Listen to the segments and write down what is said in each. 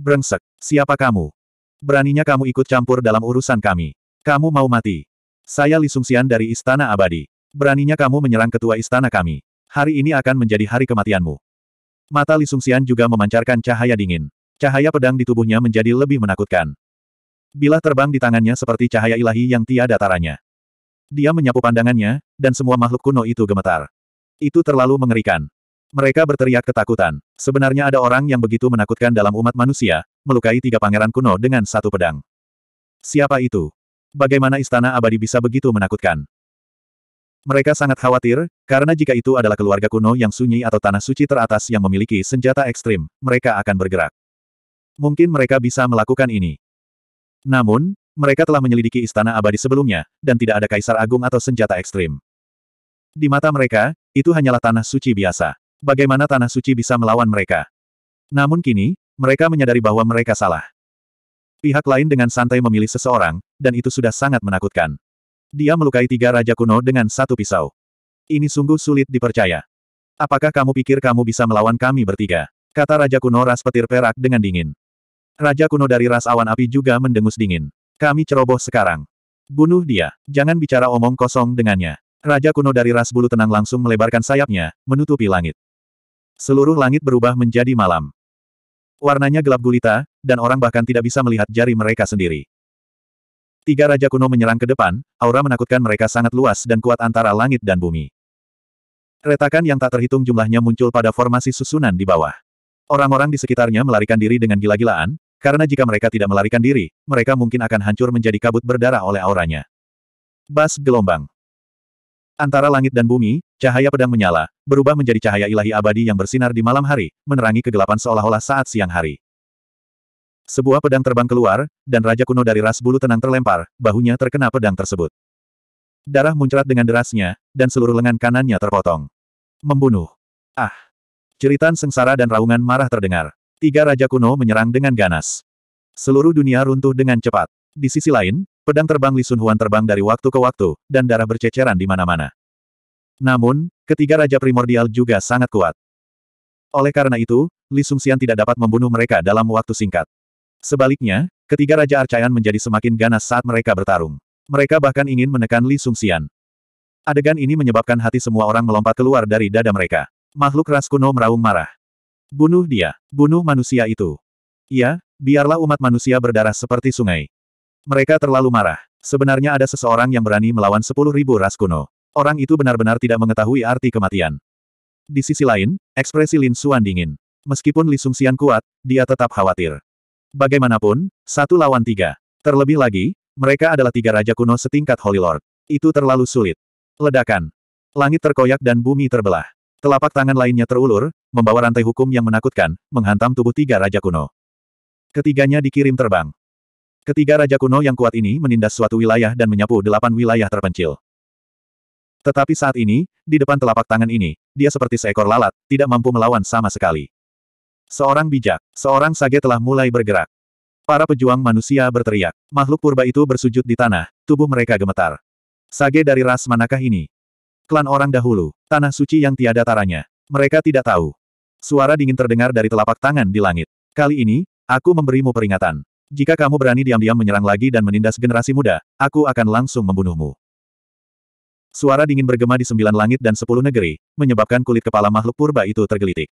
Brengsek, siapa kamu? Beraninya kamu ikut campur dalam urusan kami. Kamu mau mati. Saya Li Sungsian dari Istana Abadi. Beraninya kamu menyerang ketua istana kami. Hari ini akan menjadi hari kematianmu. Mata Li Sungsian juga memancarkan cahaya dingin. Cahaya pedang di tubuhnya menjadi lebih menakutkan. Bila terbang di tangannya seperti cahaya ilahi yang tiada taranya. Dia menyapu pandangannya, dan semua makhluk kuno itu gemetar. Itu terlalu mengerikan. Mereka berteriak ketakutan. Sebenarnya ada orang yang begitu menakutkan dalam umat manusia, melukai tiga pangeran kuno dengan satu pedang. Siapa itu? Bagaimana istana abadi bisa begitu menakutkan? Mereka sangat khawatir, karena jika itu adalah keluarga kuno yang sunyi atau tanah suci teratas yang memiliki senjata ekstrim, mereka akan bergerak. Mungkin mereka bisa melakukan ini. Namun, mereka telah menyelidiki istana abadi sebelumnya, dan tidak ada kaisar agung atau senjata ekstrim. Di mata mereka, itu hanyalah tanah suci biasa. Bagaimana Tanah Suci bisa melawan mereka? Namun kini, mereka menyadari bahwa mereka salah. Pihak lain dengan santai memilih seseorang, dan itu sudah sangat menakutkan. Dia melukai tiga raja kuno dengan satu pisau. Ini sungguh sulit dipercaya. Apakah kamu pikir kamu bisa melawan kami bertiga? Kata Raja Kuno Ras Petir Perak dengan dingin. Raja Kuno dari Ras Awan Api juga mendengus dingin. Kami ceroboh sekarang. Bunuh dia. Jangan bicara omong kosong dengannya. Raja kuno dari ras bulu tenang langsung melebarkan sayapnya, menutupi langit. Seluruh langit berubah menjadi malam. Warnanya gelap gulita, dan orang bahkan tidak bisa melihat jari mereka sendiri. Tiga raja kuno menyerang ke depan, aura menakutkan mereka sangat luas dan kuat antara langit dan bumi. Retakan yang tak terhitung jumlahnya muncul pada formasi susunan di bawah. Orang-orang di sekitarnya melarikan diri dengan gila-gilaan, karena jika mereka tidak melarikan diri, mereka mungkin akan hancur menjadi kabut berdarah oleh auranya. Bas gelombang. Antara langit dan bumi, cahaya pedang menyala, berubah menjadi cahaya ilahi abadi yang bersinar di malam hari, menerangi kegelapan seolah-olah saat siang hari. Sebuah pedang terbang keluar, dan Raja kuno dari ras bulu tenang terlempar, bahunya terkena pedang tersebut. Darah muncrat dengan derasnya, dan seluruh lengan kanannya terpotong. Membunuh. Ah! ceritan sengsara dan raungan marah terdengar. Tiga Raja kuno menyerang dengan ganas. Seluruh dunia runtuh dengan cepat. Di sisi lain, Pedang terbang Li Sun Huan terbang dari waktu ke waktu, dan darah berceceran di mana-mana. Namun, ketiga raja primordial juga sangat kuat. Oleh karena itu, Li Sungxian tidak dapat membunuh mereka dalam waktu singkat. Sebaliknya, ketiga raja Arcayan menjadi semakin ganas saat mereka bertarung. Mereka bahkan ingin menekan Li Sungxian. Adegan ini menyebabkan hati semua orang melompat keluar dari dada mereka. Makhluk ras kuno meraung marah. Bunuh dia, bunuh manusia itu. Ya, biarlah umat manusia berdarah seperti sungai. Mereka terlalu marah. Sebenarnya ada seseorang yang berani melawan sepuluh ribu ras kuno. Orang itu benar-benar tidak mengetahui arti kematian. Di sisi lain, ekspresi Lin Xuan dingin. Meskipun Li Sungsian kuat, dia tetap khawatir. Bagaimanapun, satu lawan tiga. Terlebih lagi, mereka adalah tiga raja kuno setingkat Holy Lord. Itu terlalu sulit. Ledakan. Langit terkoyak dan bumi terbelah. Telapak tangan lainnya terulur, membawa rantai hukum yang menakutkan, menghantam tubuh tiga raja kuno. Ketiganya dikirim terbang. Ketiga raja kuno yang kuat ini menindas suatu wilayah dan menyapu delapan wilayah terpencil. Tetapi saat ini, di depan telapak tangan ini, dia seperti seekor lalat, tidak mampu melawan sama sekali. Seorang bijak, seorang sage telah mulai bergerak. Para pejuang manusia berteriak. Makhluk purba itu bersujud di tanah, tubuh mereka gemetar. Sage dari ras manakah ini? Klan orang dahulu, tanah suci yang tiada taranya. Mereka tidak tahu. Suara dingin terdengar dari telapak tangan di langit. Kali ini, aku memberimu peringatan. Jika kamu berani diam-diam menyerang lagi dan menindas generasi muda, aku akan langsung membunuhmu. Suara dingin bergema di sembilan langit dan sepuluh negeri, menyebabkan kulit kepala makhluk purba itu tergelitik.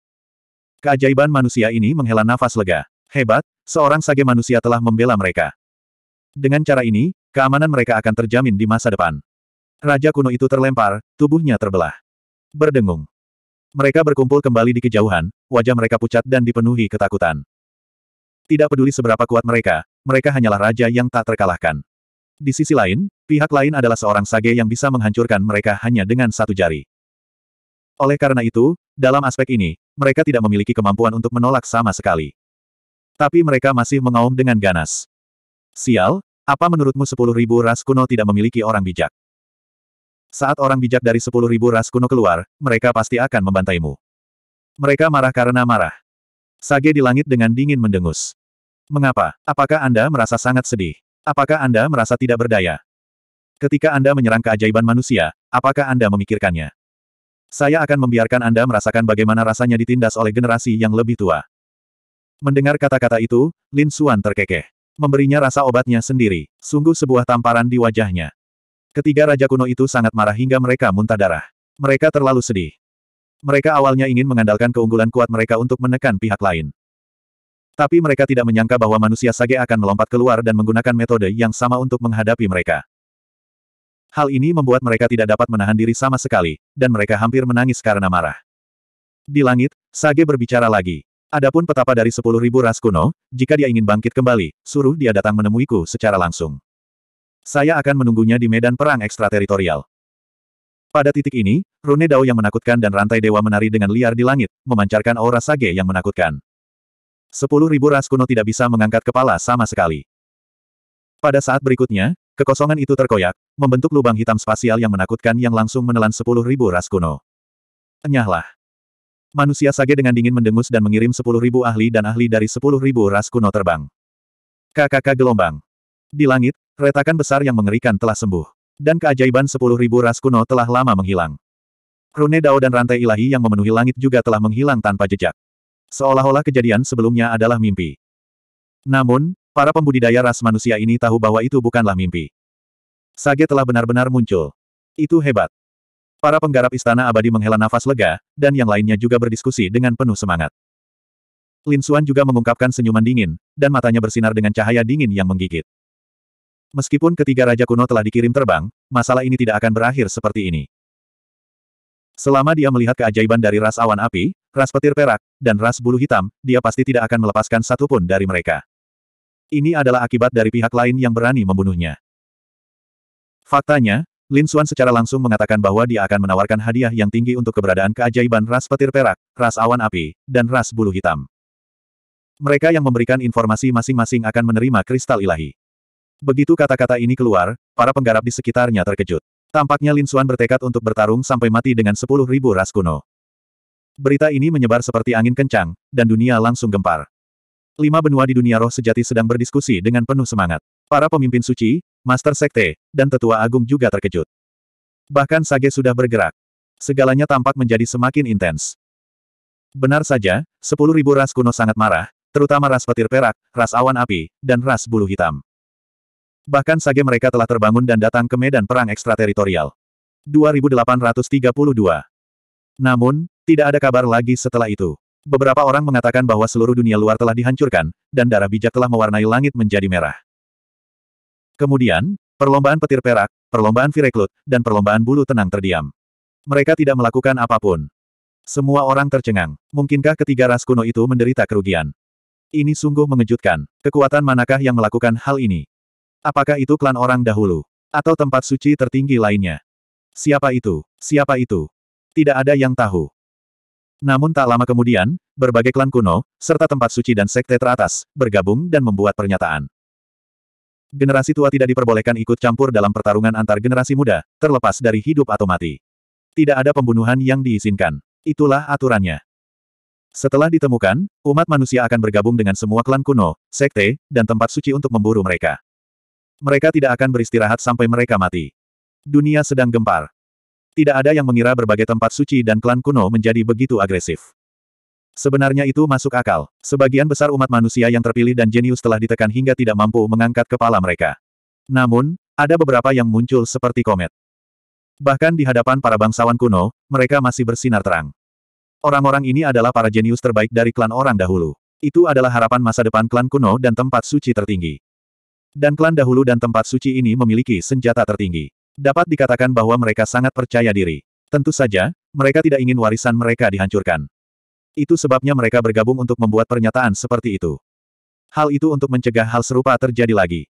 Keajaiban manusia ini menghela nafas lega. Hebat, seorang sage manusia telah membela mereka. Dengan cara ini, keamanan mereka akan terjamin di masa depan. Raja kuno itu terlempar, tubuhnya terbelah. Berdengung. Mereka berkumpul kembali di kejauhan, wajah mereka pucat dan dipenuhi ketakutan. Tidak peduli seberapa kuat mereka, mereka hanyalah raja yang tak terkalahkan. Di sisi lain, pihak lain adalah seorang sage yang bisa menghancurkan mereka hanya dengan satu jari. Oleh karena itu, dalam aspek ini, mereka tidak memiliki kemampuan untuk menolak sama sekali. Tapi mereka masih mengaum dengan ganas. Sial, apa menurutmu sepuluh ribu ras kuno tidak memiliki orang bijak? Saat orang bijak dari sepuluh ribu ras kuno keluar, mereka pasti akan membantaimu. Mereka marah karena marah. Sage di langit dengan dingin mendengus. Mengapa? Apakah Anda merasa sangat sedih? Apakah Anda merasa tidak berdaya? Ketika Anda menyerang keajaiban manusia, apakah Anda memikirkannya? Saya akan membiarkan Anda merasakan bagaimana rasanya ditindas oleh generasi yang lebih tua. Mendengar kata-kata itu, Lin Xuan terkekeh. Memberinya rasa obatnya sendiri, sungguh sebuah tamparan di wajahnya. Ketiga raja kuno itu sangat marah hingga mereka muntah darah. Mereka terlalu sedih. Mereka awalnya ingin mengandalkan keunggulan kuat mereka untuk menekan pihak lain. Tapi mereka tidak menyangka bahwa manusia sage akan melompat keluar dan menggunakan metode yang sama untuk menghadapi mereka. Hal ini membuat mereka tidak dapat menahan diri sama sekali, dan mereka hampir menangis karena marah. Di langit, Sage berbicara lagi. Adapun petapa dari sepuluh ribu ras kuno, jika dia ingin bangkit kembali, suruh dia datang menemuiku secara langsung. Saya akan menunggunya di medan perang ekstrateritorial. Pada titik ini, Rune Dao yang menakutkan dan rantai dewa menari dengan liar di langit, memancarkan aura Sage yang menakutkan. Sepuluh ribu ras kuno tidak bisa mengangkat kepala sama sekali. Pada saat berikutnya, kekosongan itu terkoyak, membentuk lubang hitam spasial yang menakutkan yang langsung menelan sepuluh ribu ras kuno. Enyahlah. Manusia sage dengan dingin mendengus dan mengirim sepuluh ribu ahli dan ahli dari sepuluh ribu ras kuno terbang. Kakak gelombang. Di langit, retakan besar yang mengerikan telah sembuh. Dan keajaiban sepuluh ribu ras kuno telah lama menghilang. Rune Dao dan rantai ilahi yang memenuhi langit juga telah menghilang tanpa jejak. Seolah-olah kejadian sebelumnya adalah mimpi. Namun, para pembudidaya ras manusia ini tahu bahwa itu bukanlah mimpi. Sage telah benar-benar muncul. Itu hebat. Para penggarap istana abadi menghela nafas lega, dan yang lainnya juga berdiskusi dengan penuh semangat. Lin Xuan juga mengungkapkan senyuman dingin, dan matanya bersinar dengan cahaya dingin yang menggigit. Meskipun ketiga raja kuno telah dikirim terbang, masalah ini tidak akan berakhir seperti ini. Selama dia melihat keajaiban dari ras awan api, ras petir perak, dan ras bulu hitam, dia pasti tidak akan melepaskan satupun dari mereka. Ini adalah akibat dari pihak lain yang berani membunuhnya. Faktanya, Lin Xuan secara langsung mengatakan bahwa dia akan menawarkan hadiah yang tinggi untuk keberadaan keajaiban ras petir perak, ras awan api, dan ras bulu hitam. Mereka yang memberikan informasi masing-masing akan menerima kristal ilahi. Begitu kata-kata ini keluar, para penggarap di sekitarnya terkejut. Tampaknya Lin Xuan bertekad untuk bertarung sampai mati dengan sepuluh ribu ras kuno. Berita ini menyebar seperti angin kencang, dan dunia langsung gempar. Lima benua di dunia roh sejati sedang berdiskusi dengan penuh semangat. Para pemimpin suci, Master Sekte, dan Tetua Agung juga terkejut. Bahkan Sage sudah bergerak. Segalanya tampak menjadi semakin intens. Benar saja, sepuluh ribu ras kuno sangat marah, terutama ras petir perak, ras awan api, dan ras bulu hitam. Bahkan Sage mereka telah terbangun dan datang ke medan perang ekstrateritorial. 2832 Namun, tidak ada kabar lagi setelah itu. Beberapa orang mengatakan bahwa seluruh dunia luar telah dihancurkan, dan darah bijak telah mewarnai langit menjadi merah. Kemudian, perlombaan petir perak, perlombaan vireklut, dan perlombaan bulu tenang terdiam. Mereka tidak melakukan apapun. Semua orang tercengang. Mungkinkah ketiga ras kuno itu menderita kerugian? Ini sungguh mengejutkan. Kekuatan manakah yang melakukan hal ini? Apakah itu klan orang dahulu? Atau tempat suci tertinggi lainnya? Siapa itu? Siapa itu? Tidak ada yang tahu. Namun tak lama kemudian, berbagai klan kuno, serta tempat suci dan sekte teratas, bergabung dan membuat pernyataan. Generasi tua tidak diperbolehkan ikut campur dalam pertarungan antar generasi muda, terlepas dari hidup atau mati. Tidak ada pembunuhan yang diizinkan. Itulah aturannya. Setelah ditemukan, umat manusia akan bergabung dengan semua klan kuno, sekte, dan tempat suci untuk memburu mereka. Mereka tidak akan beristirahat sampai mereka mati. Dunia sedang gempar. Tidak ada yang mengira berbagai tempat suci dan klan kuno menjadi begitu agresif. Sebenarnya itu masuk akal. Sebagian besar umat manusia yang terpilih dan jenius telah ditekan hingga tidak mampu mengangkat kepala mereka. Namun, ada beberapa yang muncul seperti komet. Bahkan di hadapan para bangsawan kuno, mereka masih bersinar terang. Orang-orang ini adalah para jenius terbaik dari klan orang dahulu. Itu adalah harapan masa depan klan kuno dan tempat suci tertinggi. Dan klan dahulu dan tempat suci ini memiliki senjata tertinggi. Dapat dikatakan bahwa mereka sangat percaya diri. Tentu saja, mereka tidak ingin warisan mereka dihancurkan. Itu sebabnya mereka bergabung untuk membuat pernyataan seperti itu. Hal itu untuk mencegah hal serupa terjadi lagi.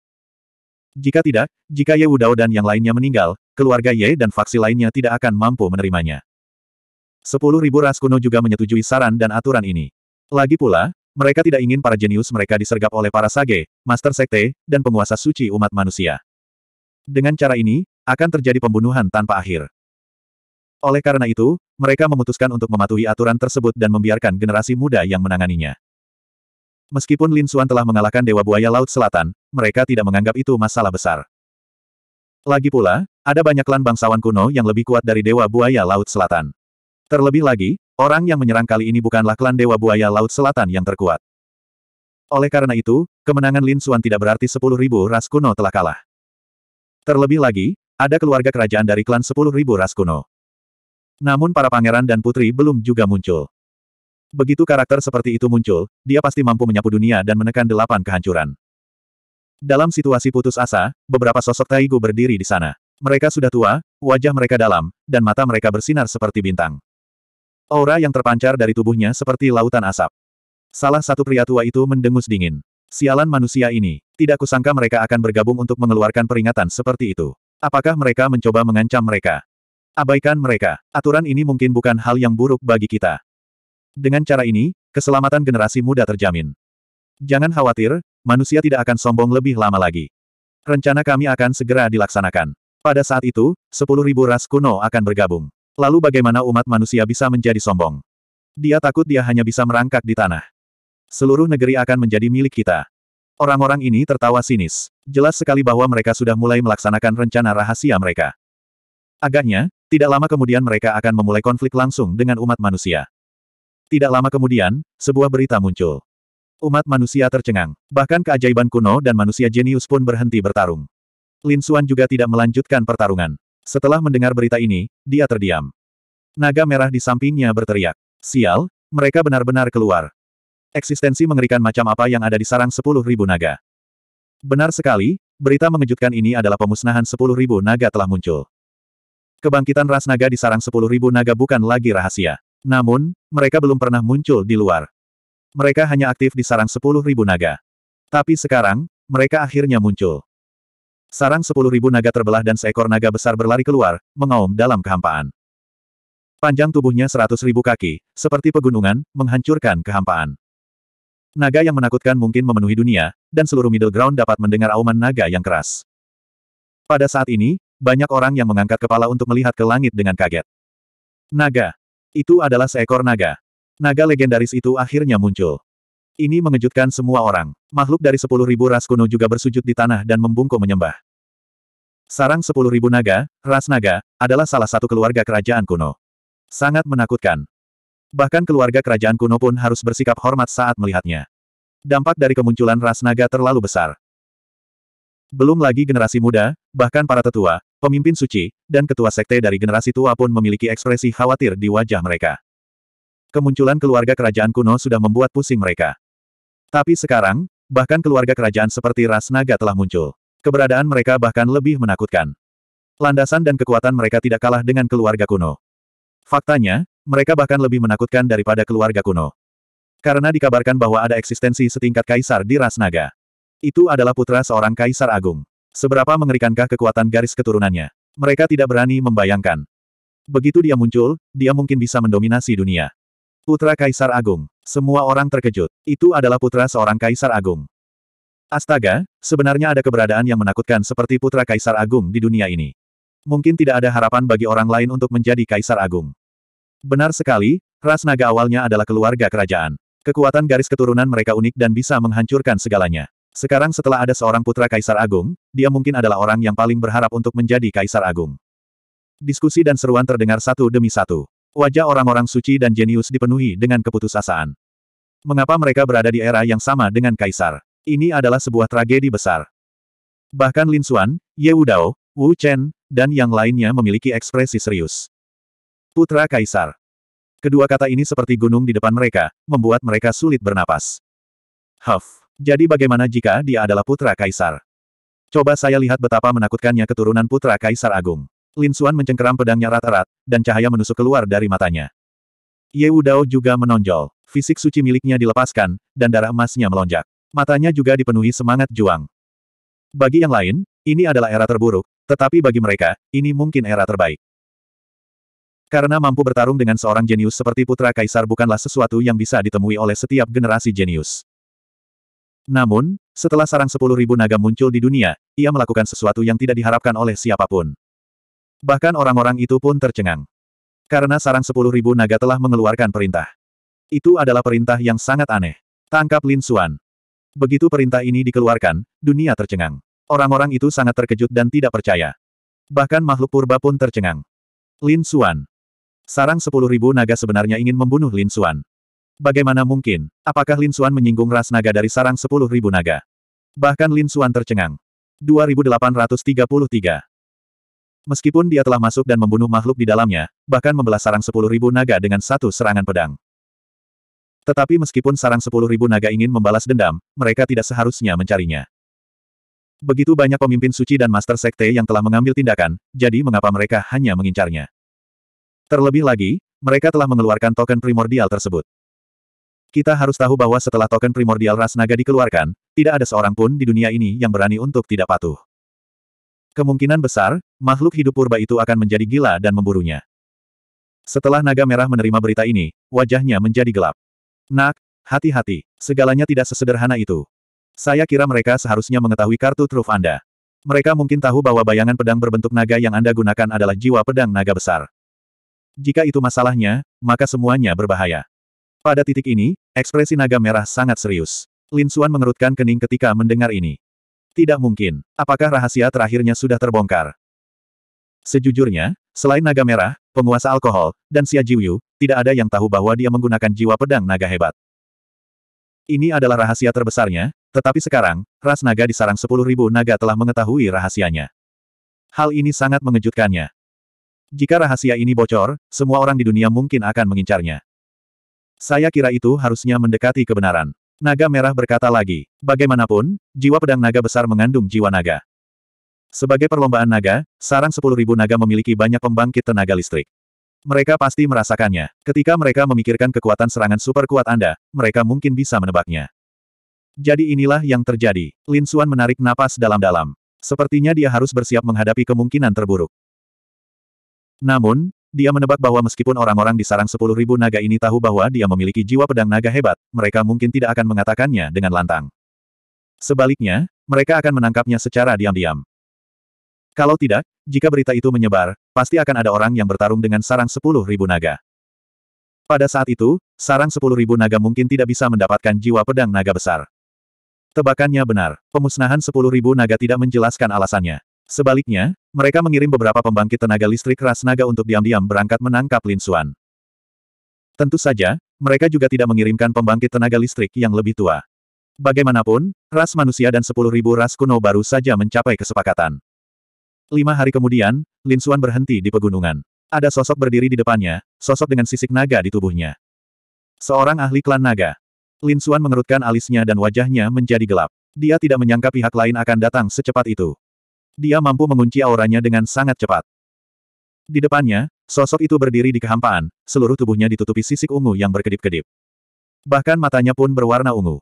Jika tidak, jika Ye Wudao dan yang lainnya meninggal, keluarga Ye dan faksi lainnya tidak akan mampu menerimanya. Sepuluh ribu ras kuno juga menyetujui saran dan aturan ini. Lagi pula, mereka tidak ingin para jenius mereka disergap oleh para sage, master sekte, dan penguasa suci umat manusia. Dengan cara ini, akan terjadi pembunuhan tanpa akhir. Oleh karena itu, mereka memutuskan untuk mematuhi aturan tersebut dan membiarkan generasi muda yang menanganinya. Meskipun Lin Xuan telah mengalahkan Dewa Buaya Laut Selatan, mereka tidak menganggap itu masalah besar. Lagi pula, ada banyak klan bangsawan kuno yang lebih kuat dari Dewa Buaya Laut Selatan. Terlebih lagi, orang yang menyerang kali ini bukanlah klan Dewa Buaya Laut Selatan yang terkuat. Oleh karena itu, kemenangan Lin Xuan tidak berarti 10.000 ras kuno telah kalah. Terlebih lagi, ada keluarga kerajaan dari klan ribu ras kuno. Namun para pangeran dan putri belum juga muncul. Begitu karakter seperti itu muncul, dia pasti mampu menyapu dunia dan menekan delapan kehancuran. Dalam situasi putus asa, beberapa sosok Taigu berdiri di sana. Mereka sudah tua, wajah mereka dalam, dan mata mereka bersinar seperti bintang. Aura yang terpancar dari tubuhnya seperti lautan asap. Salah satu pria tua itu mendengus dingin. Sialan manusia ini, tidak kusangka mereka akan bergabung untuk mengeluarkan peringatan seperti itu. Apakah mereka mencoba mengancam mereka? Abaikan mereka. Aturan ini mungkin bukan hal yang buruk bagi kita. Dengan cara ini, keselamatan generasi muda terjamin. Jangan khawatir, manusia tidak akan sombong lebih lama lagi. Rencana kami akan segera dilaksanakan. Pada saat itu, 10.000 ras kuno akan bergabung. Lalu bagaimana umat manusia bisa menjadi sombong? Dia takut dia hanya bisa merangkak di tanah. Seluruh negeri akan menjadi milik kita. Orang-orang ini tertawa sinis. Jelas sekali bahwa mereka sudah mulai melaksanakan rencana rahasia mereka. Agaknya, tidak lama kemudian mereka akan memulai konflik langsung dengan umat manusia. Tidak lama kemudian, sebuah berita muncul. Umat manusia tercengang. Bahkan keajaiban kuno dan manusia jenius pun berhenti bertarung. Lin Xuan juga tidak melanjutkan pertarungan. Setelah mendengar berita ini, dia terdiam. Naga merah di sampingnya berteriak. Sial, mereka benar-benar keluar. Eksistensi mengerikan macam apa yang ada di sarang sepuluh ribu naga. Benar sekali, berita mengejutkan ini adalah pemusnahan sepuluh ribu naga telah muncul. Kebangkitan ras naga di sarang sepuluh ribu naga bukan lagi rahasia. Namun, mereka belum pernah muncul di luar. Mereka hanya aktif di sarang sepuluh ribu naga. Tapi sekarang, mereka akhirnya muncul. Sarang sepuluh ribu naga terbelah dan seekor naga besar berlari keluar, mengaum dalam kehampaan. Panjang tubuhnya seratus ribu kaki, seperti pegunungan, menghancurkan kehampaan. Naga yang menakutkan mungkin memenuhi dunia, dan seluruh middle ground dapat mendengar auman naga yang keras. Pada saat ini, banyak orang yang mengangkat kepala untuk melihat ke langit dengan kaget. Naga. Itu adalah seekor naga. Naga legendaris itu akhirnya muncul. Ini mengejutkan semua orang. Makhluk dari sepuluh ribu ras kuno juga bersujud di tanah dan membungkuk menyembah. Sarang sepuluh ribu naga, ras naga, adalah salah satu keluarga kerajaan kuno. Sangat menakutkan. Bahkan keluarga kerajaan kuno pun harus bersikap hormat saat melihatnya. Dampak dari kemunculan ras naga terlalu besar. Belum lagi generasi muda, bahkan para tetua, pemimpin suci, dan ketua sekte dari generasi tua pun memiliki ekspresi khawatir di wajah mereka. Kemunculan keluarga kerajaan kuno sudah membuat pusing mereka. Tapi sekarang, bahkan keluarga kerajaan seperti ras naga telah muncul. Keberadaan mereka bahkan lebih menakutkan. Landasan dan kekuatan mereka tidak kalah dengan keluarga kuno. Faktanya, mereka bahkan lebih menakutkan daripada keluarga kuno. Karena dikabarkan bahwa ada eksistensi setingkat kaisar di ras naga. Itu adalah putra seorang kaisar agung. Seberapa mengerikankah kekuatan garis keturunannya? Mereka tidak berani membayangkan. Begitu dia muncul, dia mungkin bisa mendominasi dunia. Putra Kaisar Agung. Semua orang terkejut. Itu adalah putra seorang Kaisar Agung. Astaga, sebenarnya ada keberadaan yang menakutkan seperti putra Kaisar Agung di dunia ini. Mungkin tidak ada harapan bagi orang lain untuk menjadi Kaisar Agung. Benar sekali, ras naga awalnya adalah keluarga kerajaan. Kekuatan garis keturunan mereka unik dan bisa menghancurkan segalanya. Sekarang setelah ada seorang putra Kaisar Agung, dia mungkin adalah orang yang paling berharap untuk menjadi Kaisar Agung. Diskusi dan seruan terdengar satu demi satu. Wajah orang-orang suci dan jenius dipenuhi dengan keputusasaan. Mengapa mereka berada di era yang sama dengan Kaisar? Ini adalah sebuah tragedi besar. Bahkan Lin Xuan, Ye Wudao, Wu Chen, dan yang lainnya memiliki ekspresi serius. Putra Kaisar. Kedua kata ini seperti gunung di depan mereka, membuat mereka sulit bernapas. Huff. Jadi bagaimana jika dia adalah putra kaisar? Coba saya lihat betapa menakutkannya keturunan putra kaisar agung. Lin Xuan mencengkeram pedangnya rat-rat, dan cahaya menusuk keluar dari matanya. Ye Wudao juga menonjol. Fisik suci miliknya dilepaskan, dan darah emasnya melonjak. Matanya juga dipenuhi semangat juang. Bagi yang lain, ini adalah era terburuk, tetapi bagi mereka, ini mungkin era terbaik. Karena mampu bertarung dengan seorang jenius seperti putra kaisar bukanlah sesuatu yang bisa ditemui oleh setiap generasi jenius. Namun, setelah sarang sepuluh ribu naga muncul di dunia, ia melakukan sesuatu yang tidak diharapkan oleh siapapun. Bahkan orang-orang itu pun tercengang. Karena sarang sepuluh ribu naga telah mengeluarkan perintah. Itu adalah perintah yang sangat aneh. Tangkap Lin Xuan. Begitu perintah ini dikeluarkan, dunia tercengang. Orang-orang itu sangat terkejut dan tidak percaya. Bahkan makhluk purba pun tercengang. Lin Xuan. Sarang sepuluh ribu naga sebenarnya ingin membunuh Lin Xuan. Bagaimana mungkin, apakah Lin Xuan menyinggung ras naga dari sarang sepuluh ribu naga? Bahkan Lin Xuan tercengang. 2833 Meskipun dia telah masuk dan membunuh makhluk di dalamnya, bahkan membelah sarang sepuluh ribu naga dengan satu serangan pedang. Tetapi meskipun sarang sepuluh ribu naga ingin membalas dendam, mereka tidak seharusnya mencarinya. Begitu banyak pemimpin suci dan master sekte yang telah mengambil tindakan, jadi mengapa mereka hanya mengincarnya? Terlebih lagi, mereka telah mengeluarkan token primordial tersebut. Kita harus tahu bahwa setelah token primordial ras naga dikeluarkan, tidak ada seorang pun di dunia ini yang berani untuk tidak patuh. Kemungkinan besar, makhluk hidup purba itu akan menjadi gila dan memburunya. Setelah naga merah menerima berita ini, wajahnya menjadi gelap. Nak, hati-hati, segalanya tidak sesederhana itu. Saya kira mereka seharusnya mengetahui kartu truf Anda. Mereka mungkin tahu bahwa bayangan pedang berbentuk naga yang Anda gunakan adalah jiwa pedang naga besar. Jika itu masalahnya, maka semuanya berbahaya. Pada titik ini, ekspresi naga merah sangat serius. Lin Suan mengerutkan kening ketika mendengar ini. Tidak mungkin. Apakah rahasia terakhirnya sudah terbongkar? Sejujurnya, selain naga merah, penguasa alkohol, dan Xia Jiuyu, tidak ada yang tahu bahwa dia menggunakan jiwa pedang naga hebat. Ini adalah rahasia terbesarnya, tetapi sekarang, ras naga di sarang 10.000 naga telah mengetahui rahasianya. Hal ini sangat mengejutkannya. Jika rahasia ini bocor, semua orang di dunia mungkin akan mengincarnya. Saya kira itu harusnya mendekati kebenaran. Naga merah berkata lagi, bagaimanapun, jiwa pedang naga besar mengandung jiwa naga. Sebagai perlombaan naga, sarang 10.000 naga memiliki banyak pembangkit tenaga listrik. Mereka pasti merasakannya. Ketika mereka memikirkan kekuatan serangan super kuat Anda, mereka mungkin bisa menebaknya. Jadi inilah yang terjadi. Lin Suan menarik napas dalam-dalam. Sepertinya dia harus bersiap menghadapi kemungkinan terburuk. Namun, dia menebak bahwa meskipun orang-orang di sarang sepuluh ribu naga ini tahu bahwa dia memiliki jiwa pedang naga hebat, mereka mungkin tidak akan mengatakannya dengan lantang. Sebaliknya, mereka akan menangkapnya secara diam-diam. Kalau tidak, jika berita itu menyebar, pasti akan ada orang yang bertarung dengan sarang sepuluh ribu naga. Pada saat itu, sarang sepuluh ribu naga mungkin tidak bisa mendapatkan jiwa pedang naga besar. Tebakannya benar, pemusnahan sepuluh ribu naga tidak menjelaskan alasannya. Sebaliknya, mereka mengirim beberapa pembangkit tenaga listrik ras naga untuk diam-diam berangkat menangkap Lin Xuan. Tentu saja, mereka juga tidak mengirimkan pembangkit tenaga listrik yang lebih tua. Bagaimanapun, ras manusia dan sepuluh ribu ras kuno baru saja mencapai kesepakatan. Lima hari kemudian, Lin Xuan berhenti di pegunungan. Ada sosok berdiri di depannya, sosok dengan sisik naga di tubuhnya. Seorang ahli klan naga. Lin Xuan mengerutkan alisnya dan wajahnya menjadi gelap. Dia tidak menyangka pihak lain akan datang secepat itu. Dia mampu mengunci auranya dengan sangat cepat. Di depannya, sosok itu berdiri di kehampaan, seluruh tubuhnya ditutupi sisik ungu yang berkedip-kedip. Bahkan matanya pun berwarna ungu.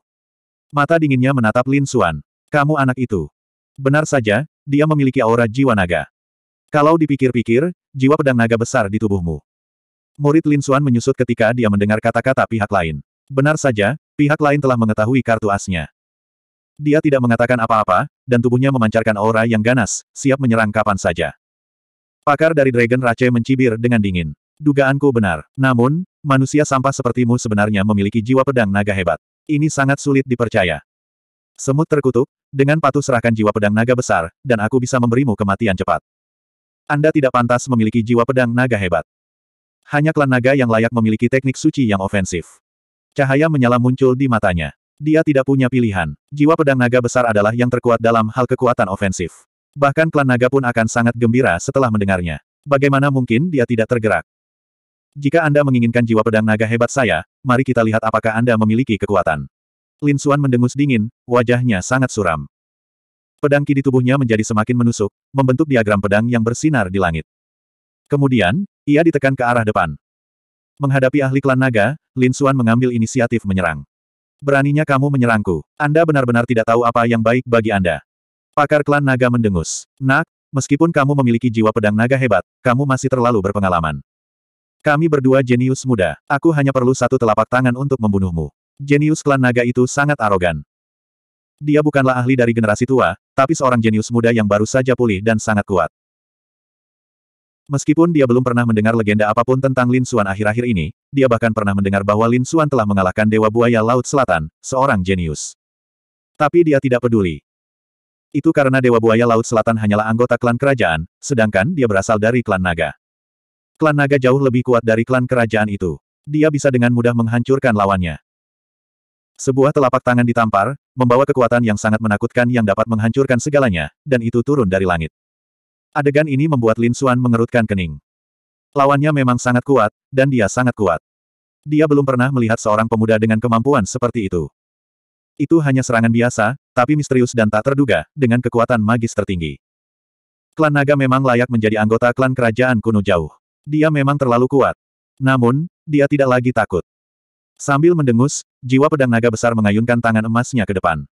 Mata dinginnya menatap Lin Suan. Kamu anak itu. Benar saja, dia memiliki aura jiwa naga. Kalau dipikir-pikir, jiwa pedang naga besar di tubuhmu. Murid Lin Suan menyusut ketika dia mendengar kata-kata pihak lain. Benar saja, pihak lain telah mengetahui kartu asnya. Dia tidak mengatakan apa-apa, dan tubuhnya memancarkan aura yang ganas, siap menyerang kapan saja. Pakar dari Dragon Rache mencibir dengan dingin. Dugaanku benar. Namun, manusia sampah sepertimu sebenarnya memiliki jiwa pedang naga hebat. Ini sangat sulit dipercaya. Semut terkutuk, dengan patuh serahkan jiwa pedang naga besar, dan aku bisa memberimu kematian cepat. Anda tidak pantas memiliki jiwa pedang naga hebat. Hanya klan naga yang layak memiliki teknik suci yang ofensif. Cahaya menyala muncul di matanya. Dia tidak punya pilihan. Jiwa pedang naga besar adalah yang terkuat dalam hal kekuatan ofensif. Bahkan klan naga pun akan sangat gembira setelah mendengarnya. Bagaimana mungkin dia tidak tergerak? Jika Anda menginginkan jiwa pedang naga hebat saya, mari kita lihat apakah Anda memiliki kekuatan. Lin Suan mendengus dingin, wajahnya sangat suram. Pedang ki di tubuhnya menjadi semakin menusuk, membentuk diagram pedang yang bersinar di langit. Kemudian, ia ditekan ke arah depan. Menghadapi ahli klan naga, Lin Suan mengambil inisiatif menyerang. Beraninya kamu menyerangku. Anda benar-benar tidak tahu apa yang baik bagi Anda. Pakar klan naga mendengus. Nak, meskipun kamu memiliki jiwa pedang naga hebat, kamu masih terlalu berpengalaman. Kami berdua jenius muda. Aku hanya perlu satu telapak tangan untuk membunuhmu. Jenius klan naga itu sangat arogan. Dia bukanlah ahli dari generasi tua, tapi seorang jenius muda yang baru saja pulih dan sangat kuat. Meskipun dia belum pernah mendengar legenda apapun tentang Lin Xuan akhir-akhir ini, dia bahkan pernah mendengar bahwa Lin Xuan telah mengalahkan Dewa Buaya Laut Selatan, seorang jenius. Tapi dia tidak peduli. Itu karena Dewa Buaya Laut Selatan hanyalah anggota klan kerajaan, sedangkan dia berasal dari klan naga. Klan naga jauh lebih kuat dari klan kerajaan itu. Dia bisa dengan mudah menghancurkan lawannya. Sebuah telapak tangan ditampar, membawa kekuatan yang sangat menakutkan yang dapat menghancurkan segalanya, dan itu turun dari langit. Adegan ini membuat Lin Xuan mengerutkan kening. Lawannya memang sangat kuat, dan dia sangat kuat. Dia belum pernah melihat seorang pemuda dengan kemampuan seperti itu. Itu hanya serangan biasa, tapi misterius dan tak terduga, dengan kekuatan magis tertinggi. Klan naga memang layak menjadi anggota klan kerajaan kuno jauh. Dia memang terlalu kuat. Namun, dia tidak lagi takut. Sambil mendengus, jiwa pedang naga besar mengayunkan tangan emasnya ke depan.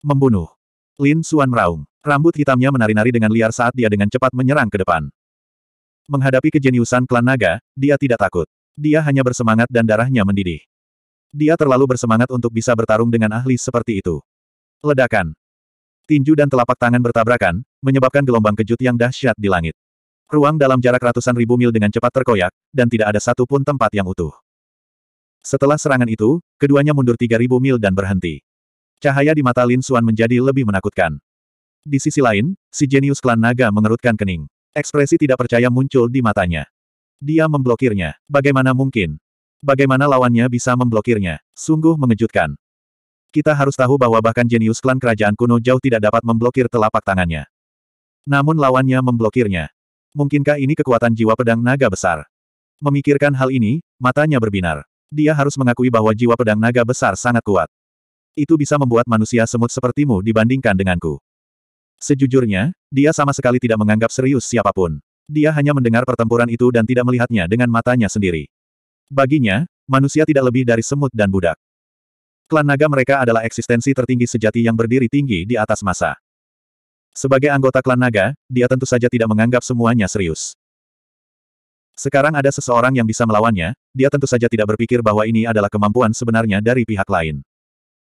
Membunuh. Lin Xuan meraung. Rambut hitamnya menari-nari dengan liar saat dia dengan cepat menyerang ke depan. Menghadapi kejeniusan klan naga, dia tidak takut. Dia hanya bersemangat dan darahnya mendidih. Dia terlalu bersemangat untuk bisa bertarung dengan ahli seperti itu. Ledakan. Tinju dan telapak tangan bertabrakan, menyebabkan gelombang kejut yang dahsyat di langit. Ruang dalam jarak ratusan ribu mil dengan cepat terkoyak, dan tidak ada satupun tempat yang utuh. Setelah serangan itu, keduanya mundur 3000 mil dan berhenti. Cahaya di mata Lin Suan menjadi lebih menakutkan. Di sisi lain, si jenius klan naga mengerutkan kening. Ekspresi tidak percaya muncul di matanya. Dia memblokirnya. Bagaimana mungkin? Bagaimana lawannya bisa memblokirnya? Sungguh mengejutkan. Kita harus tahu bahwa bahkan jenius klan kerajaan kuno jauh tidak dapat memblokir telapak tangannya. Namun lawannya memblokirnya. Mungkinkah ini kekuatan jiwa pedang naga besar? Memikirkan hal ini, matanya berbinar. Dia harus mengakui bahwa jiwa pedang naga besar sangat kuat. Itu bisa membuat manusia semut sepertimu dibandingkan denganku. Sejujurnya, dia sama sekali tidak menganggap serius siapapun. Dia hanya mendengar pertempuran itu dan tidak melihatnya dengan matanya sendiri. Baginya, manusia tidak lebih dari semut dan budak. Klan naga mereka adalah eksistensi tertinggi sejati yang berdiri tinggi di atas masa. Sebagai anggota klan naga, dia tentu saja tidak menganggap semuanya serius. Sekarang ada seseorang yang bisa melawannya, dia tentu saja tidak berpikir bahwa ini adalah kemampuan sebenarnya dari pihak lain.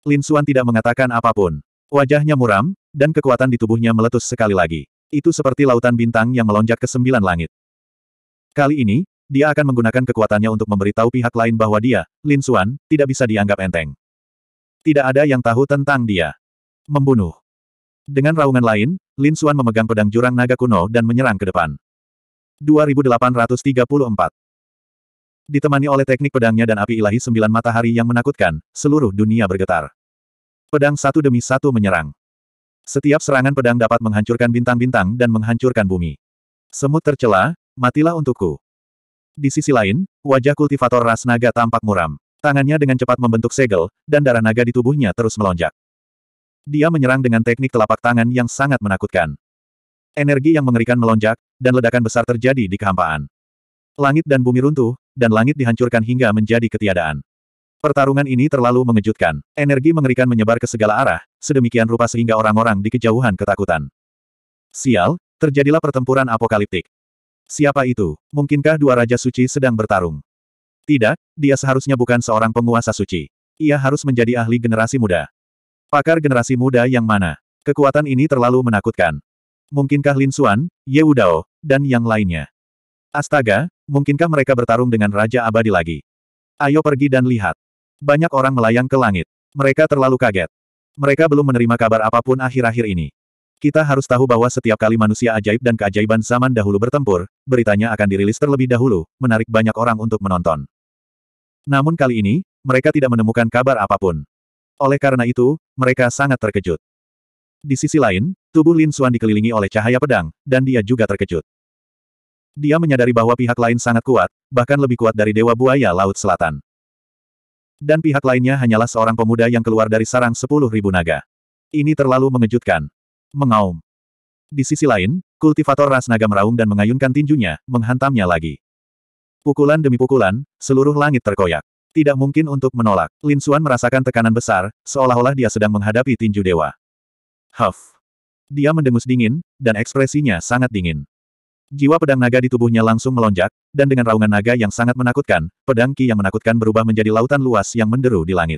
Lin Xuan tidak mengatakan apapun. Wajahnya muram, dan kekuatan di tubuhnya meletus sekali lagi. Itu seperti lautan bintang yang melonjak ke sembilan langit. Kali ini, dia akan menggunakan kekuatannya untuk memberitahu pihak lain bahwa dia, Lin Xuan, tidak bisa dianggap enteng. Tidak ada yang tahu tentang dia. Membunuh. Dengan raungan lain, Lin Xuan memegang pedang jurang naga kuno dan menyerang ke depan. 2834 Ditemani oleh teknik pedangnya dan api ilahi sembilan matahari yang menakutkan, seluruh dunia bergetar. Pedang satu demi satu menyerang. Setiap serangan pedang dapat menghancurkan bintang-bintang dan menghancurkan bumi. Semut tercela, matilah untukku. Di sisi lain, wajah kultivator ras naga tampak muram. Tangannya dengan cepat membentuk segel, dan darah naga di tubuhnya terus melonjak. Dia menyerang dengan teknik telapak tangan yang sangat menakutkan. Energi yang mengerikan melonjak, dan ledakan besar terjadi di kehampaan. Langit dan bumi runtuh, dan langit dihancurkan hingga menjadi ketiadaan. Pertarungan ini terlalu mengejutkan. Energi mengerikan menyebar ke segala arah, sedemikian rupa sehingga orang-orang di kejauhan ketakutan. Sial, terjadilah pertempuran apokaliptik. Siapa itu? Mungkinkah dua raja suci sedang bertarung? Tidak, dia seharusnya bukan seorang penguasa suci. Ia harus menjadi ahli generasi muda. Pakar generasi muda yang mana? Kekuatan ini terlalu menakutkan. Mungkinkah Lin Xuan, Ye Udao, dan yang lainnya? Astaga, mungkinkah mereka bertarung dengan Raja Abadi lagi? Ayo pergi dan lihat. Banyak orang melayang ke langit. Mereka terlalu kaget. Mereka belum menerima kabar apapun akhir-akhir ini. Kita harus tahu bahwa setiap kali manusia ajaib dan keajaiban zaman dahulu bertempur, beritanya akan dirilis terlebih dahulu, menarik banyak orang untuk menonton. Namun kali ini, mereka tidak menemukan kabar apapun. Oleh karena itu, mereka sangat terkejut. Di sisi lain, tubuh Lin Xuan dikelilingi oleh cahaya pedang, dan dia juga terkejut. Dia menyadari bahwa pihak lain sangat kuat, bahkan lebih kuat dari Dewa Buaya Laut Selatan. Dan pihak lainnya hanyalah seorang pemuda yang keluar dari sarang sepuluh ribu naga. Ini terlalu mengejutkan. Mengaum. Di sisi lain, kultivator ras naga meraung dan mengayunkan tinjunya, menghantamnya lagi. Pukulan demi pukulan, seluruh langit terkoyak. Tidak mungkin untuk menolak. Lin Xuan merasakan tekanan besar, seolah-olah dia sedang menghadapi tinju dewa. Huff. Dia mendengus dingin, dan ekspresinya sangat dingin. Jiwa pedang naga di tubuhnya langsung melonjak, dan dengan raungan naga yang sangat menakutkan, pedang Ki yang menakutkan berubah menjadi lautan luas yang menderu di langit.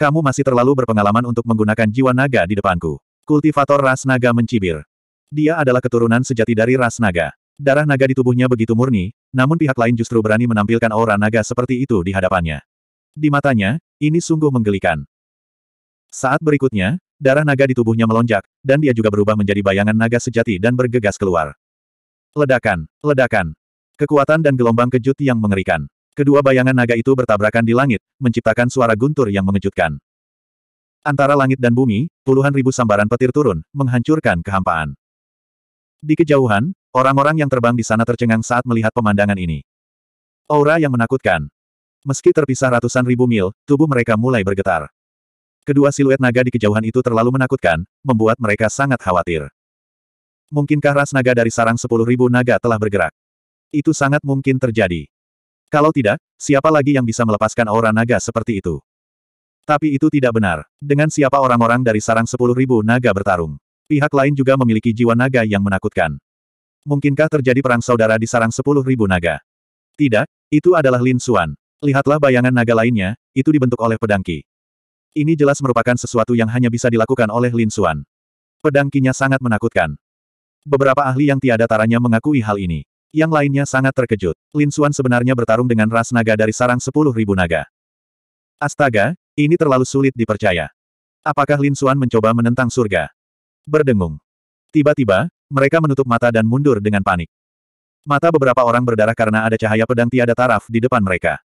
Kamu masih terlalu berpengalaman untuk menggunakan jiwa naga di depanku. Kultivator ras naga mencibir. Dia adalah keturunan sejati dari ras naga. Darah naga di tubuhnya begitu murni, namun pihak lain justru berani menampilkan aura naga seperti itu di hadapannya. Di matanya, ini sungguh menggelikan. Saat berikutnya, darah naga di tubuhnya melonjak, dan dia juga berubah menjadi bayangan naga sejati dan bergegas keluar. Ledakan, ledakan. Kekuatan dan gelombang kejut yang mengerikan. Kedua bayangan naga itu bertabrakan di langit, menciptakan suara guntur yang mengejutkan. Antara langit dan bumi, puluhan ribu sambaran petir turun, menghancurkan kehampaan. Di kejauhan, orang-orang yang terbang di sana tercengang saat melihat pemandangan ini. Aura yang menakutkan. Meski terpisah ratusan ribu mil, tubuh mereka mulai bergetar. Kedua siluet naga di kejauhan itu terlalu menakutkan, membuat mereka sangat khawatir. Mungkinkah ras naga dari sarang sepuluh ribu naga telah bergerak? Itu sangat mungkin terjadi. Kalau tidak, siapa lagi yang bisa melepaskan aura naga seperti itu? Tapi itu tidak benar. Dengan siapa orang-orang dari sarang sepuluh ribu naga bertarung? Pihak lain juga memiliki jiwa naga yang menakutkan. Mungkinkah terjadi perang saudara di sarang sepuluh ribu naga? Tidak, itu adalah Lin Xuan. Lihatlah bayangan naga lainnya, itu dibentuk oleh Pedangki. Ini jelas merupakan sesuatu yang hanya bisa dilakukan oleh Lin Xuan. Pedangkinya sangat menakutkan. Beberapa ahli yang tiada taranya mengakui hal ini. Yang lainnya sangat terkejut. Lin Xuan sebenarnya bertarung dengan ras naga dari sarang sepuluh ribu naga. Astaga, ini terlalu sulit dipercaya. Apakah Lin Xuan mencoba menentang surga? Berdengung. Tiba-tiba, mereka menutup mata dan mundur dengan panik. Mata beberapa orang berdarah karena ada cahaya pedang tiada taraf di depan mereka.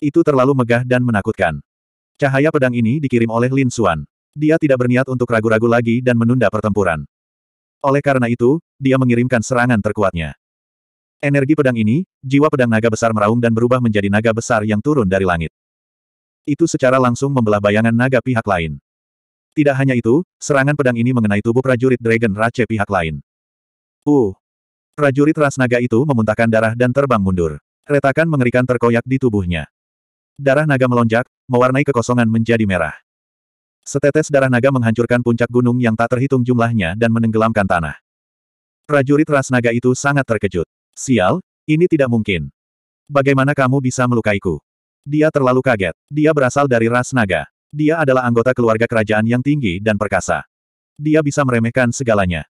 Itu terlalu megah dan menakutkan. Cahaya pedang ini dikirim oleh Lin Xuan. Dia tidak berniat untuk ragu-ragu lagi dan menunda pertempuran. Oleh karena itu, dia mengirimkan serangan terkuatnya. Energi pedang ini, jiwa pedang naga besar meraung dan berubah menjadi naga besar yang turun dari langit. Itu secara langsung membelah bayangan naga pihak lain. Tidak hanya itu, serangan pedang ini mengenai tubuh prajurit Dragon Rache pihak lain. Uh! Prajurit ras naga itu memuntahkan darah dan terbang mundur. Retakan mengerikan terkoyak di tubuhnya. Darah naga melonjak, mewarnai kekosongan menjadi merah. Setetes darah naga menghancurkan puncak gunung yang tak terhitung jumlahnya dan menenggelamkan tanah. Prajurit ras naga itu sangat terkejut. Sial, ini tidak mungkin. Bagaimana kamu bisa melukaiku? Dia terlalu kaget. Dia berasal dari ras naga. Dia adalah anggota keluarga kerajaan yang tinggi dan perkasa. Dia bisa meremehkan segalanya.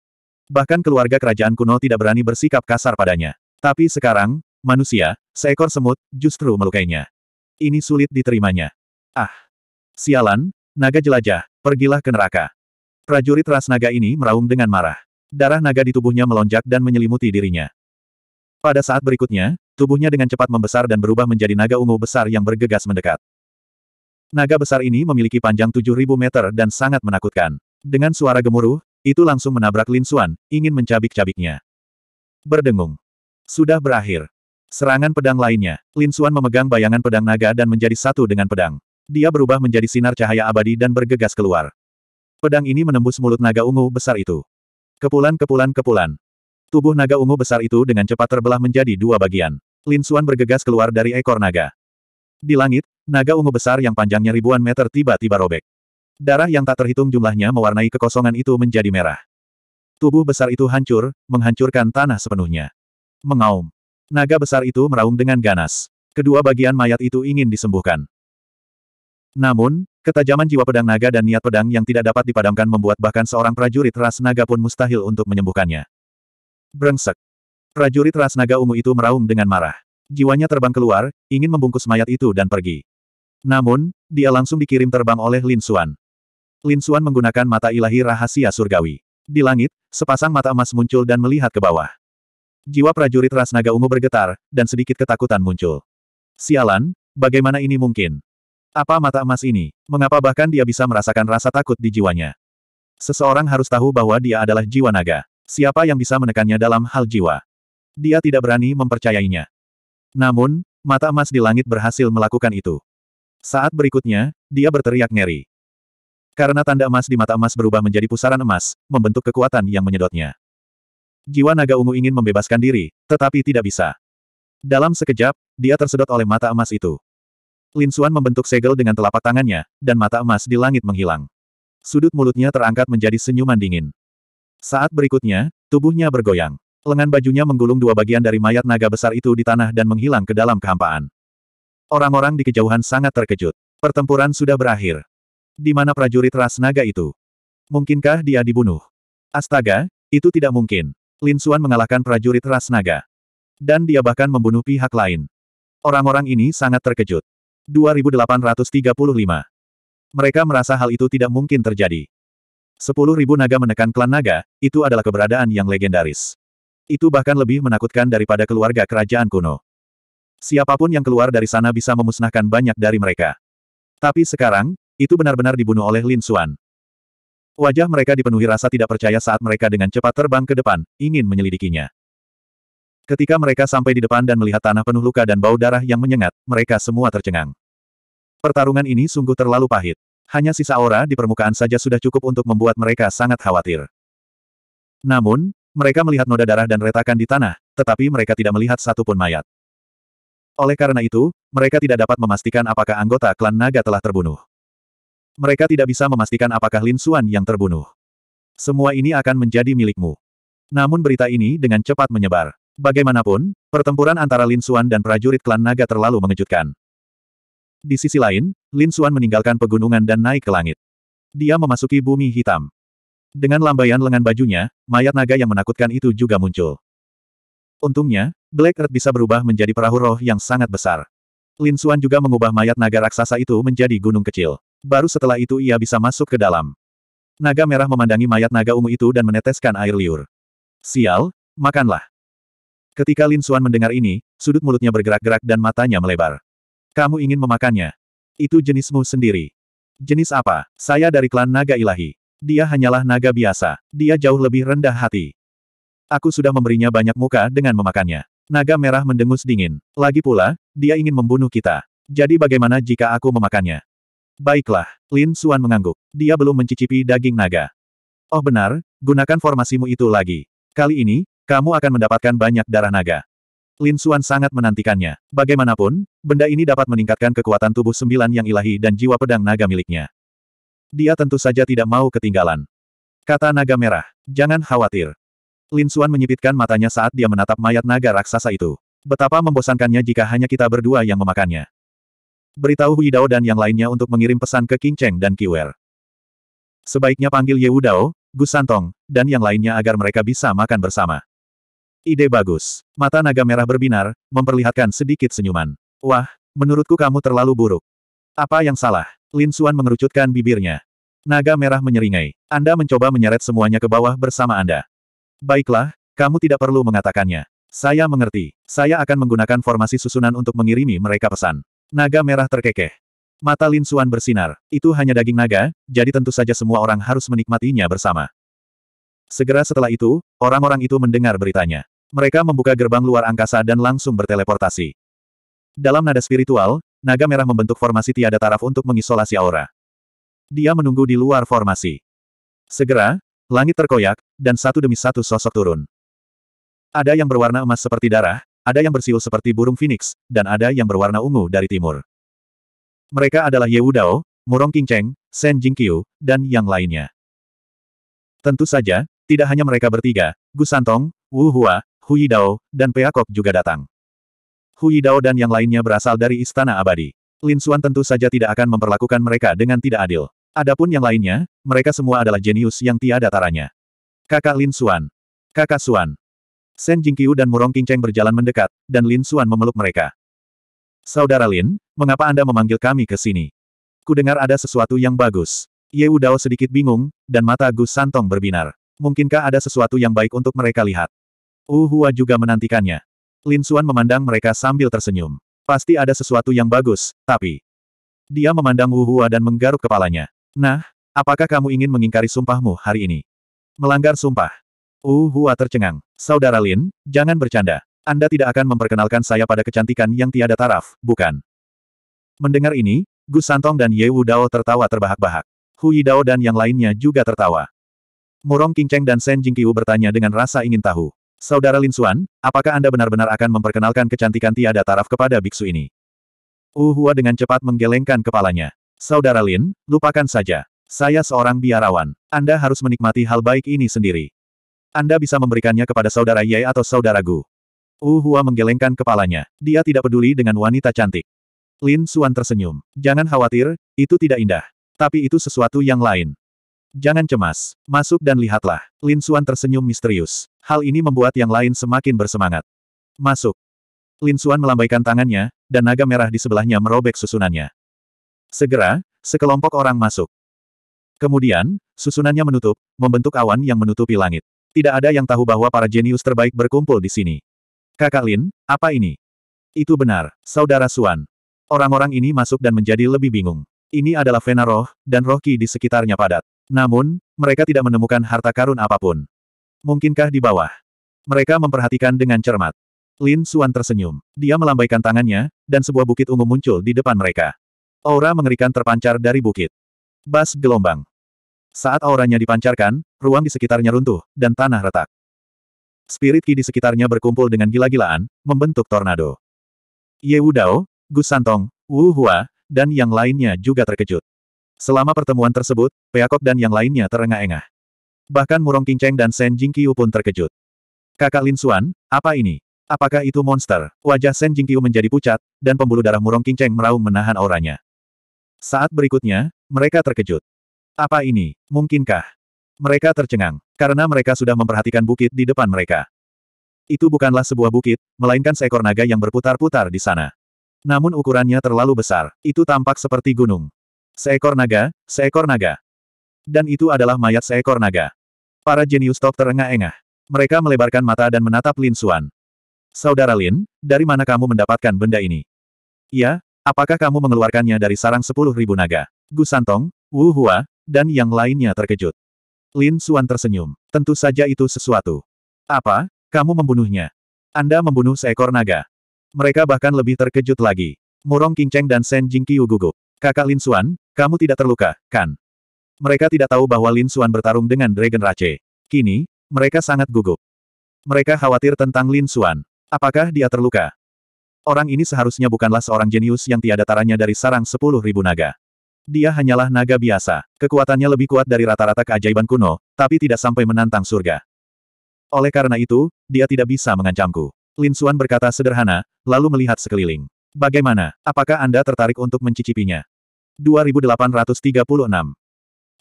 Bahkan keluarga kerajaan kuno tidak berani bersikap kasar padanya. Tapi sekarang, manusia, seekor semut, justru melukainya. Ini sulit diterimanya. Ah! Sialan, Naga jelajah, pergilah ke neraka. Prajurit ras naga ini meraung dengan marah. Darah naga di tubuhnya melonjak dan menyelimuti dirinya. Pada saat berikutnya, tubuhnya dengan cepat membesar dan berubah menjadi naga ungu besar yang bergegas mendekat. Naga besar ini memiliki panjang 7.000 meter dan sangat menakutkan. Dengan suara gemuruh, itu langsung menabrak Lin Xuan, ingin mencabik-cabiknya. Berdengung. Sudah berakhir. Serangan pedang lainnya, Lin Xuan memegang bayangan pedang naga dan menjadi satu dengan pedang. Dia berubah menjadi sinar cahaya abadi dan bergegas keluar. Pedang ini menembus mulut naga ungu besar itu. Kepulan kepulan kepulan. Tubuh naga ungu besar itu dengan cepat terbelah menjadi dua bagian. Lin Xuan bergegas keluar dari ekor naga. Di langit, naga ungu besar yang panjangnya ribuan meter tiba-tiba robek. Darah yang tak terhitung jumlahnya mewarnai kekosongan itu menjadi merah. Tubuh besar itu hancur, menghancurkan tanah sepenuhnya. Mengaum. Naga besar itu meraung dengan ganas. Kedua bagian mayat itu ingin disembuhkan. Namun, ketajaman jiwa pedang naga dan niat pedang yang tidak dapat dipadamkan membuat bahkan seorang prajurit ras naga pun mustahil untuk menyembuhkannya. Brengsek. Prajurit ras naga ungu itu meraung dengan marah. Jiwanya terbang keluar, ingin membungkus mayat itu dan pergi. Namun, dia langsung dikirim terbang oleh Lin Xuan. Lin Xuan menggunakan mata ilahi rahasia surgawi. Di langit, sepasang mata emas muncul dan melihat ke bawah. Jiwa prajurit ras naga ungu bergetar, dan sedikit ketakutan muncul. Sialan, bagaimana ini mungkin? Apa mata emas ini? Mengapa bahkan dia bisa merasakan rasa takut di jiwanya? Seseorang harus tahu bahwa dia adalah jiwa naga. Siapa yang bisa menekannya dalam hal jiwa? Dia tidak berani mempercayainya. Namun, mata emas di langit berhasil melakukan itu. Saat berikutnya, dia berteriak ngeri. Karena tanda emas di mata emas berubah menjadi pusaran emas, membentuk kekuatan yang menyedotnya. Jiwa naga ungu ingin membebaskan diri, tetapi tidak bisa. Dalam sekejap, dia tersedot oleh mata emas itu. Lin Xuan membentuk segel dengan telapak tangannya, dan mata emas di langit menghilang. Sudut mulutnya terangkat menjadi senyuman dingin. Saat berikutnya, tubuhnya bergoyang. Lengan bajunya menggulung dua bagian dari mayat naga besar itu di tanah dan menghilang ke dalam kehampaan. Orang-orang di kejauhan sangat terkejut. Pertempuran sudah berakhir. Di mana prajurit ras naga itu? Mungkinkah dia dibunuh? Astaga, itu tidak mungkin. Lin Xuan mengalahkan prajurit ras naga. Dan dia bahkan membunuh pihak lain. Orang-orang ini sangat terkejut. 2835. Mereka merasa hal itu tidak mungkin terjadi. 10.000 naga menekan klan naga, itu adalah keberadaan yang legendaris. Itu bahkan lebih menakutkan daripada keluarga kerajaan kuno. Siapapun yang keluar dari sana bisa memusnahkan banyak dari mereka. Tapi sekarang, itu benar-benar dibunuh oleh Lin Xuan. Wajah mereka dipenuhi rasa tidak percaya saat mereka dengan cepat terbang ke depan, ingin menyelidikinya. Ketika mereka sampai di depan dan melihat tanah penuh luka dan bau darah yang menyengat, mereka semua tercengang. Pertarungan ini sungguh terlalu pahit. Hanya sisa aura di permukaan saja sudah cukup untuk membuat mereka sangat khawatir. Namun, mereka melihat noda darah dan retakan di tanah, tetapi mereka tidak melihat satupun mayat. Oleh karena itu, mereka tidak dapat memastikan apakah anggota klan naga telah terbunuh. Mereka tidak bisa memastikan apakah Lin Suan yang terbunuh. Semua ini akan menjadi milikmu. Namun berita ini dengan cepat menyebar. Bagaimanapun, pertempuran antara Lin Xuan dan prajurit klan naga terlalu mengejutkan. Di sisi lain, Lin Xuan meninggalkan pegunungan dan naik ke langit. Dia memasuki bumi hitam. Dengan lambaian lengan bajunya, mayat naga yang menakutkan itu juga muncul. Untungnya, Black Earth bisa berubah menjadi perahu roh yang sangat besar. Lin Xuan juga mengubah mayat naga raksasa itu menjadi gunung kecil. Baru setelah itu ia bisa masuk ke dalam. Naga merah memandangi mayat naga ungu itu dan meneteskan air liur. Sial, makanlah. Ketika Lin Xuan mendengar ini, sudut mulutnya bergerak-gerak dan matanya melebar. Kamu ingin memakannya? Itu jenismu sendiri. Jenis apa? Saya dari klan naga ilahi. Dia hanyalah naga biasa. Dia jauh lebih rendah hati. Aku sudah memberinya banyak muka dengan memakannya. Naga merah mendengus dingin. Lagi pula, dia ingin membunuh kita. Jadi bagaimana jika aku memakannya? Baiklah, Lin Suan mengangguk. Dia belum mencicipi daging naga. Oh benar, gunakan formasimu itu lagi. Kali ini, kamu akan mendapatkan banyak darah naga. Lin Xuan sangat menantikannya. Bagaimanapun, benda ini dapat meningkatkan kekuatan tubuh sembilan yang ilahi dan jiwa pedang naga miliknya. Dia tentu saja tidak mau ketinggalan. Kata naga merah, jangan khawatir. Lin Xuan menyipitkan matanya saat dia menatap mayat naga raksasa itu. Betapa membosankannya jika hanya kita berdua yang memakannya. Beritahu Hui Dao dan yang lainnya untuk mengirim pesan ke King Cheng dan Kiwer. Sebaiknya panggil Ye Wu Dao, Gus Santong, dan yang lainnya agar mereka bisa makan bersama. Ide bagus. Mata naga merah berbinar, memperlihatkan sedikit senyuman. Wah, menurutku kamu terlalu buruk. Apa yang salah? Lin Suan mengerucutkan bibirnya. Naga merah menyeringai. Anda mencoba menyeret semuanya ke bawah bersama Anda. Baiklah, kamu tidak perlu mengatakannya. Saya mengerti. Saya akan menggunakan formasi susunan untuk mengirimi mereka pesan. Naga merah terkekeh. Mata Lin Suan bersinar. Itu hanya daging naga, jadi tentu saja semua orang harus menikmatinya bersama. Segera setelah itu, orang-orang itu mendengar beritanya. Mereka membuka gerbang luar angkasa dan langsung berteleportasi. Dalam nada spiritual, naga merah membentuk formasi tiada taraf untuk mengisolasi aura. Dia menunggu di luar formasi. Segera, langit terkoyak, dan satu demi satu sosok turun. Ada yang berwarna emas seperti darah, ada yang bersiul seperti burung phoenix, dan ada yang berwarna ungu dari timur. Mereka adalah Ye Wudao, Murong Qingcheng, Shen Jingqiu, dan yang lainnya. Tentu saja, tidak hanya mereka bertiga, Gu Santong, Wu Hua, Hui Dao, dan Peakok juga datang. Hui Dao dan yang lainnya berasal dari Istana Abadi. Lin Suan tentu saja tidak akan memperlakukan mereka dengan tidak adil. Adapun yang lainnya, mereka semua adalah jenius yang tiada taranya. Kakak Lin Suan, Kakak Suan, Shen Jingqiu dan Murong Qingcheng berjalan mendekat, dan Lin Suan memeluk mereka. Saudara Lin, mengapa Anda memanggil kami ke sini? Kudengar ada sesuatu yang bagus. Ye Dao sedikit bingung, dan mata Gus Santong berbinar. Mungkinkah ada sesuatu yang baik untuk mereka lihat? Hua juga menantikannya. Lin Xuan memandang mereka sambil tersenyum. Pasti ada sesuatu yang bagus, tapi... Dia memandang Hua dan menggaruk kepalanya. Nah, apakah kamu ingin mengingkari sumpahmu hari ini? Melanggar sumpah. Hua tercengang. Saudara Lin, jangan bercanda. Anda tidak akan memperkenalkan saya pada kecantikan yang tiada taraf, bukan? Mendengar ini, Gus Santong dan Ye Wu Dao tertawa terbahak-bahak. Hui Dao dan yang lainnya juga tertawa. Murong Qingcheng dan Shen Jingqiu bertanya dengan rasa ingin tahu. Saudara Lin Xuan, apakah Anda benar-benar akan memperkenalkan kecantikan tiada taraf kepada biksu ini? Hua dengan cepat menggelengkan kepalanya. Saudara Lin, lupakan saja. Saya seorang biarawan. Anda harus menikmati hal baik ini sendiri. Anda bisa memberikannya kepada saudara Ye atau saudara Gu. Hua menggelengkan kepalanya. Dia tidak peduli dengan wanita cantik. Lin Xuan tersenyum. Jangan khawatir, itu tidak indah. Tapi itu sesuatu yang lain. Jangan cemas. Masuk dan lihatlah. Lin Suan tersenyum misterius. Hal ini membuat yang lain semakin bersemangat. Masuk. Lin Suan melambaikan tangannya, dan naga merah di sebelahnya merobek susunannya. Segera, sekelompok orang masuk. Kemudian, susunannya menutup, membentuk awan yang menutupi langit. Tidak ada yang tahu bahwa para jenius terbaik berkumpul di sini. Kakak Lin, apa ini? Itu benar, Saudara Suan. Orang-orang ini masuk dan menjadi lebih bingung. Ini adalah Vena roh, dan roh ki di sekitarnya padat. Namun, mereka tidak menemukan harta karun apapun. Mungkinkah di bawah? Mereka memperhatikan dengan cermat. Lin Suan tersenyum. Dia melambaikan tangannya, dan sebuah bukit ungu muncul di depan mereka. Aura mengerikan terpancar dari bukit. Bas gelombang. Saat auranya dipancarkan, ruang di sekitarnya runtuh, dan tanah retak. Spirit Ki di sekitarnya berkumpul dengan gila-gilaan, membentuk tornado. Ye Wudao, Gus Santong, Wu Hua, dan yang lainnya juga terkejut. Selama pertemuan tersebut, Peacock dan yang lainnya terengah-engah. Bahkan Murong Qingcheng dan Sen Jingqiu pun terkejut. Kakak Lin Xuan, apa ini? Apakah itu monster? Wajah Sen Jingqiu menjadi pucat, dan pembuluh darah Murong Qingcheng meraung menahan auranya. Saat berikutnya, mereka terkejut. Apa ini? Mungkinkah? Mereka tercengang, karena mereka sudah memperhatikan bukit di depan mereka. Itu bukanlah sebuah bukit, melainkan seekor naga yang berputar-putar di sana. Namun ukurannya terlalu besar, itu tampak seperti gunung. Seekor naga, seekor naga. Dan itu adalah mayat seekor naga. Para jenius top terengah-engah. Mereka melebarkan mata dan menatap Lin Suan. Saudara Lin, dari mana kamu mendapatkan benda ini? Ya, apakah kamu mengeluarkannya dari sarang sepuluh ribu naga? Gu Santong, Wu Hua, dan yang lainnya terkejut. Lin Suan tersenyum. Tentu saja itu sesuatu. Apa? Kamu membunuhnya? Anda membunuh seekor naga. Mereka bahkan lebih terkejut lagi. Murong Cheng dan Shen Jingqiu gugup. Kakak Lin Xuan, kamu tidak terluka, kan? Mereka tidak tahu bahwa Lin Xuan bertarung dengan Dragon Rache. Kini, mereka sangat gugup. Mereka khawatir tentang Lin Xuan. Apakah dia terluka? Orang ini seharusnya bukanlah seorang jenius yang tiada taranya dari sarang sepuluh ribu naga. Dia hanyalah naga biasa. Kekuatannya lebih kuat dari rata-rata keajaiban kuno, tapi tidak sampai menantang surga. Oleh karena itu, dia tidak bisa mengancamku. Lin Xuan berkata sederhana, lalu melihat sekeliling. Bagaimana? Apakah Anda tertarik untuk mencicipinya? 2836.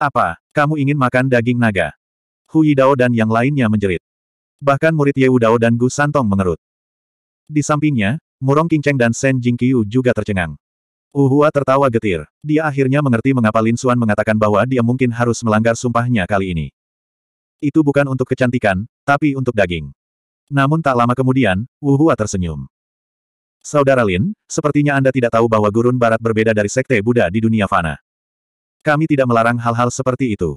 Apa? Kamu ingin makan daging naga? Hu Yidao dan yang lainnya menjerit. Bahkan murid Ye Wudao dan Gu Santong mengerut. Di sampingnya, Murong Qingcheng dan Shen Jingqiu juga tercengang. Uhua tertawa getir. Dia akhirnya mengerti mengapa Lin Xuan mengatakan bahwa dia mungkin harus melanggar sumpahnya kali ini. Itu bukan untuk kecantikan, tapi untuk daging. Namun tak lama kemudian, Uhua tersenyum. Saudara Lin, sepertinya Anda tidak tahu bahwa gurun barat berbeda dari sekte Buddha di dunia fana. Kami tidak melarang hal-hal seperti itu.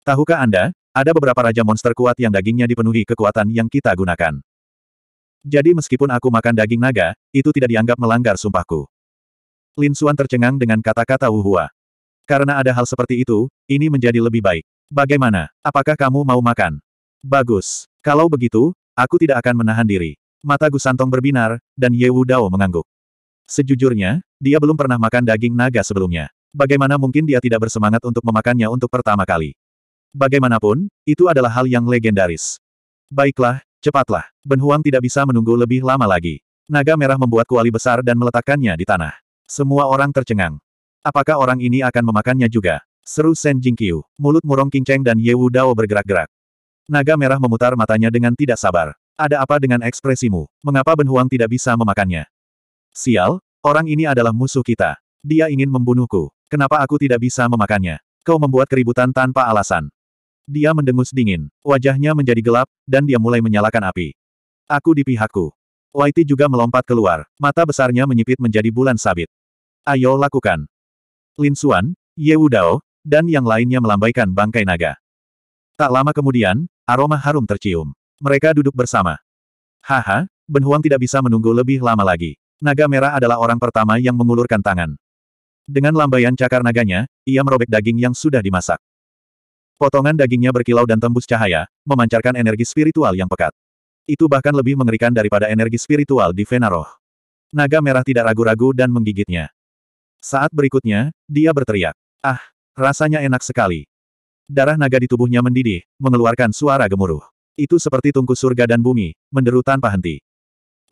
Tahukah Anda, ada beberapa raja monster kuat yang dagingnya dipenuhi kekuatan yang kita gunakan. Jadi meskipun aku makan daging naga, itu tidak dianggap melanggar sumpahku. Lin Suan tercengang dengan kata-kata Wuhua. Karena ada hal seperti itu, ini menjadi lebih baik. Bagaimana? Apakah kamu mau makan? Bagus. Kalau begitu, aku tidak akan menahan diri. Mata Gusantong berbinar, dan Yewu Dao mengangguk. Sejujurnya, dia belum pernah makan daging naga sebelumnya. Bagaimana mungkin dia tidak bersemangat untuk memakannya untuk pertama kali? Bagaimanapun, itu adalah hal yang legendaris. Baiklah, cepatlah. Ben Huang tidak bisa menunggu lebih lama lagi. Naga merah membuat kuali besar dan meletakkannya di tanah. Semua orang tercengang. Apakah orang ini akan memakannya juga? Seru Shen Jingqiu. Mulut murong King dan Ye Wu Dao bergerak-gerak. Naga merah memutar matanya dengan tidak sabar. Ada apa dengan ekspresimu? Mengapa Ben Huang tidak bisa memakannya? Sial, orang ini adalah musuh kita. Dia ingin membunuhku. Kenapa aku tidak bisa memakannya? Kau membuat keributan tanpa alasan. Dia mendengus dingin. Wajahnya menjadi gelap, dan dia mulai menyalakan api. Aku di pihakku. Waiti juga melompat keluar. Mata besarnya menyipit menjadi bulan sabit. Ayo lakukan. Lin Xuan, Ye Wudao, dan yang lainnya melambaikan bangkai naga. Tak lama kemudian, aroma harum tercium. Mereka duduk bersama. Haha, Ben Huang tidak bisa menunggu lebih lama lagi. Naga merah adalah orang pertama yang mengulurkan tangan. Dengan lambaian cakar naganya, ia merobek daging yang sudah dimasak. Potongan dagingnya berkilau dan tembus cahaya, memancarkan energi spiritual yang pekat. Itu bahkan lebih mengerikan daripada energi spiritual di Venaroh. Naga merah tidak ragu-ragu dan menggigitnya. Saat berikutnya, dia berteriak. Ah, rasanya enak sekali. Darah naga di tubuhnya mendidih, mengeluarkan suara gemuruh. Itu seperti tungku surga dan bumi, menderu tanpa henti.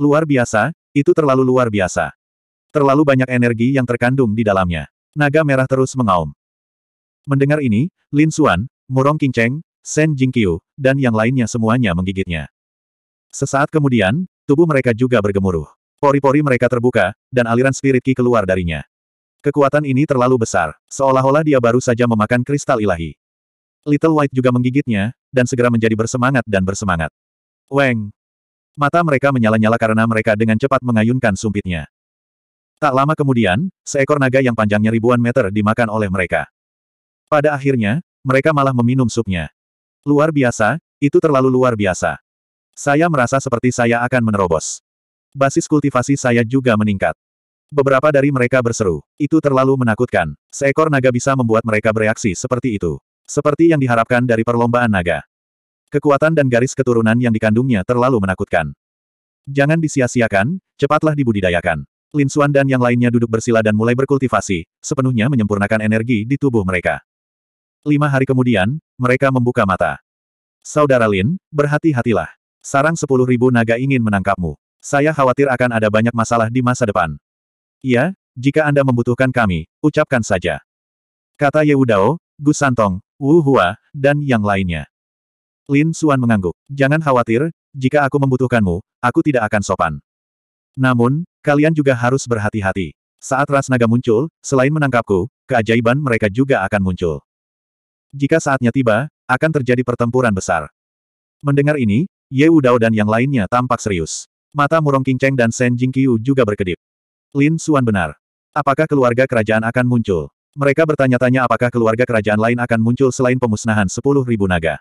Luar biasa, itu terlalu luar biasa. Terlalu banyak energi yang terkandung di dalamnya. Naga merah terus mengaum. Mendengar ini, Lin Xuan, Murong King Cheng, Shen Jingqiu, dan yang lainnya semuanya menggigitnya. Sesaat kemudian, tubuh mereka juga bergemuruh. Pori-pori mereka terbuka, dan aliran spirit ki keluar darinya. Kekuatan ini terlalu besar, seolah-olah dia baru saja memakan kristal ilahi. Little White juga menggigitnya, dan segera menjadi bersemangat dan bersemangat. Weng! Mata mereka menyala-nyala karena mereka dengan cepat mengayunkan sumpitnya. Tak lama kemudian, seekor naga yang panjangnya ribuan meter dimakan oleh mereka. Pada akhirnya, mereka malah meminum supnya. Luar biasa, itu terlalu luar biasa. Saya merasa seperti saya akan menerobos. Basis kultivasi saya juga meningkat. Beberapa dari mereka berseru, itu terlalu menakutkan. Seekor naga bisa membuat mereka bereaksi seperti itu. Seperti yang diharapkan dari perlombaan naga. Kekuatan dan garis keturunan yang dikandungnya terlalu menakutkan. Jangan disia-siakan, cepatlah dibudidayakan. Lin Xuan dan yang lainnya duduk bersila dan mulai berkultivasi, sepenuhnya menyempurnakan energi di tubuh mereka. Lima hari kemudian, mereka membuka mata. Saudara Lin, berhati-hatilah. Sarang sepuluh ribu naga ingin menangkapmu. Saya khawatir akan ada banyak masalah di masa depan. Iya, jika Anda membutuhkan kami, ucapkan saja. Kata Yeudao, Gus Santong, Wu Hua, dan yang lainnya. Lin Xuan mengangguk. Jangan khawatir, jika aku membutuhkanmu, aku tidak akan sopan. Namun, kalian juga harus berhati-hati. Saat ras naga muncul, selain menangkapku, keajaiban mereka juga akan muncul. Jika saatnya tiba, akan terjadi pertempuran besar. Mendengar ini, Ye Udao dan yang lainnya tampak serius. Mata Murong Kinceng dan Sen Jingqiu juga berkedip. Lin Xuan benar. Apakah keluarga kerajaan akan muncul? Mereka bertanya-tanya apakah keluarga kerajaan lain akan muncul selain pemusnahan 10.000 naga.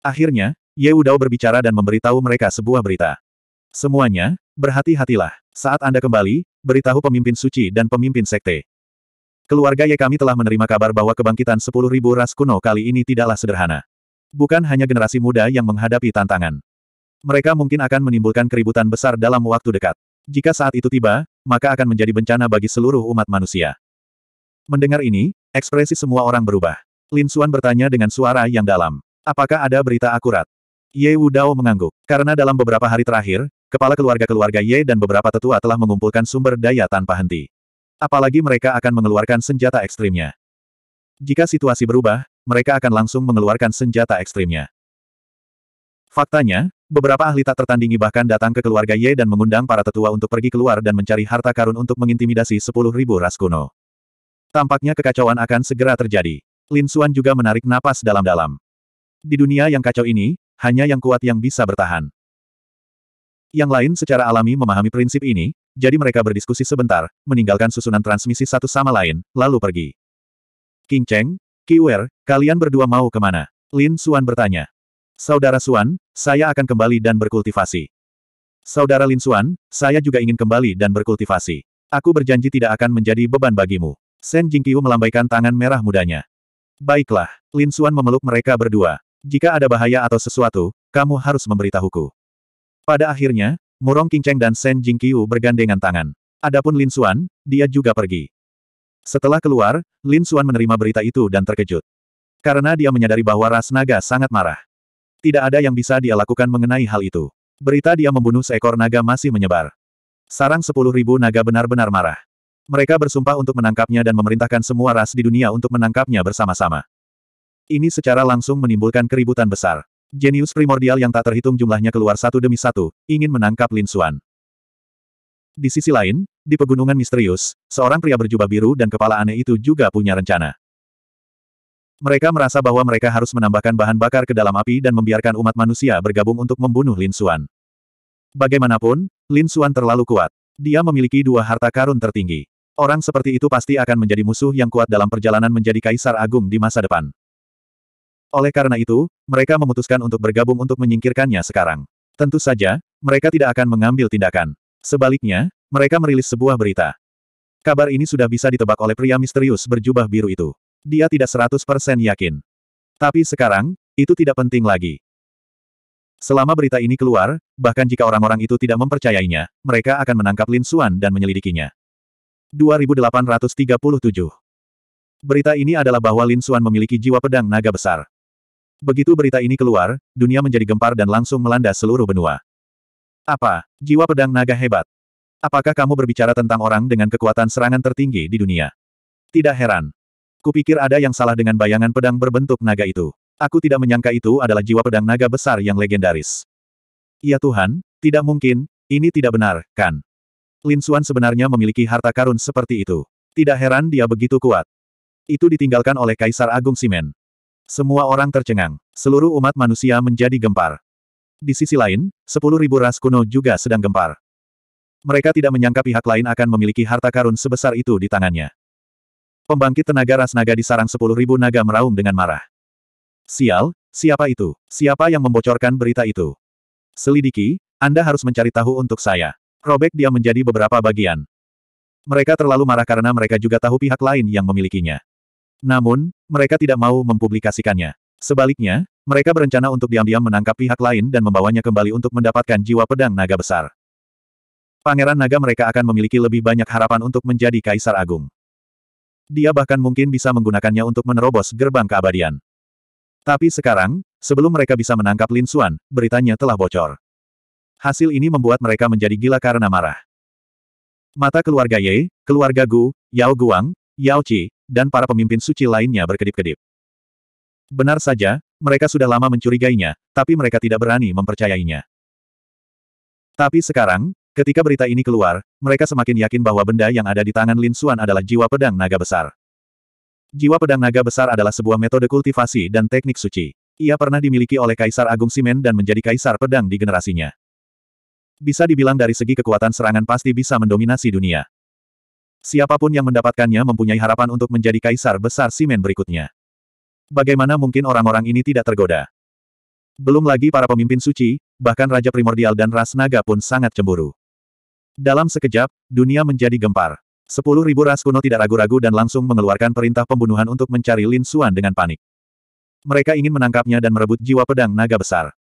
Akhirnya, Ye Udao berbicara dan memberitahu mereka sebuah berita. Semuanya, berhati-hatilah. Saat Anda kembali, beritahu pemimpin suci dan pemimpin sekte. Keluarga Ye kami telah menerima kabar bahwa kebangkitan 10.000 ras kuno kali ini tidaklah sederhana. Bukan hanya generasi muda yang menghadapi tantangan. Mereka mungkin akan menimbulkan keributan besar dalam waktu dekat. Jika saat itu tiba, maka akan menjadi bencana bagi seluruh umat manusia. Mendengar ini, ekspresi semua orang berubah. Lin Xuan bertanya dengan suara yang dalam. Apakah ada berita akurat? Ye Dao mengangguk. Karena dalam beberapa hari terakhir, kepala keluarga-keluarga Ye dan beberapa tetua telah mengumpulkan sumber daya tanpa henti. Apalagi mereka akan mengeluarkan senjata ekstrimnya. Jika situasi berubah, mereka akan langsung mengeluarkan senjata ekstrimnya. Faktanya, beberapa ahli tak tertandingi bahkan datang ke keluarga Ye dan mengundang para tetua untuk pergi keluar dan mencari harta karun untuk mengintimidasi 10.000 ras kuno. Tampaknya kekacauan akan segera terjadi. Lin Suan juga menarik napas dalam-dalam. Di dunia yang kacau ini, hanya yang kuat yang bisa bertahan. Yang lain secara alami memahami prinsip ini, jadi mereka berdiskusi sebentar, meninggalkan susunan transmisi satu sama lain, lalu pergi. King Cheng, Kiwer, kalian berdua mau kemana? Lin Suan bertanya. Saudara Suan, saya akan kembali dan berkultivasi. Saudara Lin Suan, saya juga ingin kembali dan berkultivasi. Aku berjanji tidak akan menjadi beban bagimu. Shen Jingqiu melambaikan tangan merah mudanya. Baiklah, Lin Xuan memeluk mereka berdua. Jika ada bahaya atau sesuatu, kamu harus memberitahuku. Pada akhirnya, Murong Qingcheng dan Shen Jingqiu bergandengan tangan. Adapun Lin Xuan, dia juga pergi. Setelah keluar, Lin Xuan menerima berita itu dan terkejut. Karena dia menyadari bahwa ras naga sangat marah. Tidak ada yang bisa dia lakukan mengenai hal itu. Berita dia membunuh seekor naga masih menyebar. Sarang sepuluh ribu naga benar-benar marah. Mereka bersumpah untuk menangkapnya dan memerintahkan semua ras di dunia untuk menangkapnya bersama-sama. Ini secara langsung menimbulkan keributan besar. Jenius primordial yang tak terhitung jumlahnya keluar satu demi satu, ingin menangkap Lin Xuan. Di sisi lain, di pegunungan misterius, seorang pria berjubah biru dan kepala aneh itu juga punya rencana. Mereka merasa bahwa mereka harus menambahkan bahan bakar ke dalam api dan membiarkan umat manusia bergabung untuk membunuh Lin Xuan. Bagaimanapun, Lin Xuan terlalu kuat. Dia memiliki dua harta karun tertinggi. Orang seperti itu pasti akan menjadi musuh yang kuat dalam perjalanan menjadi kaisar agung di masa depan. Oleh karena itu, mereka memutuskan untuk bergabung untuk menyingkirkannya sekarang. Tentu saja, mereka tidak akan mengambil tindakan. Sebaliknya, mereka merilis sebuah berita. Kabar ini sudah bisa ditebak oleh pria misterius berjubah biru itu. Dia tidak 100% yakin. Tapi sekarang, itu tidak penting lagi. Selama berita ini keluar, bahkan jika orang-orang itu tidak mempercayainya, mereka akan menangkap Lin Suan dan menyelidikinya. 2837. Berita ini adalah bahwa Lin Xuan memiliki jiwa pedang naga besar. Begitu berita ini keluar, dunia menjadi gempar dan langsung melanda seluruh benua. Apa? Jiwa pedang naga hebat. Apakah kamu berbicara tentang orang dengan kekuatan serangan tertinggi di dunia? Tidak heran. Kupikir ada yang salah dengan bayangan pedang berbentuk naga itu. Aku tidak menyangka itu adalah jiwa pedang naga besar yang legendaris. Ya Tuhan, tidak mungkin, ini tidak benar, kan? Lin Xuan sebenarnya memiliki harta karun seperti itu. Tidak heran dia begitu kuat. Itu ditinggalkan oleh Kaisar Agung Simen. Semua orang tercengang. Seluruh umat manusia menjadi gempar. Di sisi lain, sepuluh ribu ras kuno juga sedang gempar. Mereka tidak menyangka pihak lain akan memiliki harta karun sebesar itu di tangannya. Pembangkit tenaga ras naga di sarang sepuluh ribu naga meraung dengan marah. Sial, siapa itu? Siapa yang membocorkan berita itu? Selidiki, Anda harus mencari tahu untuk saya. Robek dia menjadi beberapa bagian. Mereka terlalu marah karena mereka juga tahu pihak lain yang memilikinya. Namun, mereka tidak mau mempublikasikannya. Sebaliknya, mereka berencana untuk diam-diam menangkap pihak lain dan membawanya kembali untuk mendapatkan jiwa pedang naga besar. Pangeran naga mereka akan memiliki lebih banyak harapan untuk menjadi kaisar agung. Dia bahkan mungkin bisa menggunakannya untuk menerobos gerbang keabadian. Tapi sekarang, sebelum mereka bisa menangkap Lin Xuan, beritanya telah bocor. Hasil ini membuat mereka menjadi gila karena marah. Mata keluarga Ye, keluarga Gu, Yao Guang, Yao Qi, dan para pemimpin suci lainnya berkedip-kedip. Benar saja, mereka sudah lama mencurigainya, tapi mereka tidak berani mempercayainya. Tapi sekarang, ketika berita ini keluar, mereka semakin yakin bahwa benda yang ada di tangan Lin Xuan adalah jiwa pedang naga besar. Jiwa pedang naga besar adalah sebuah metode kultivasi dan teknik suci. Ia pernah dimiliki oleh Kaisar Agung Simen dan menjadi Kaisar Pedang di generasinya. Bisa dibilang dari segi kekuatan serangan pasti bisa mendominasi dunia. Siapapun yang mendapatkannya mempunyai harapan untuk menjadi kaisar besar simen berikutnya. Bagaimana mungkin orang-orang ini tidak tergoda? Belum lagi para pemimpin suci, bahkan Raja Primordial dan Ras Naga pun sangat cemburu. Dalam sekejap, dunia menjadi gempar. Sepuluh ribu ras kuno tidak ragu-ragu dan langsung mengeluarkan perintah pembunuhan untuk mencari Lin Suan dengan panik. Mereka ingin menangkapnya dan merebut jiwa pedang naga besar.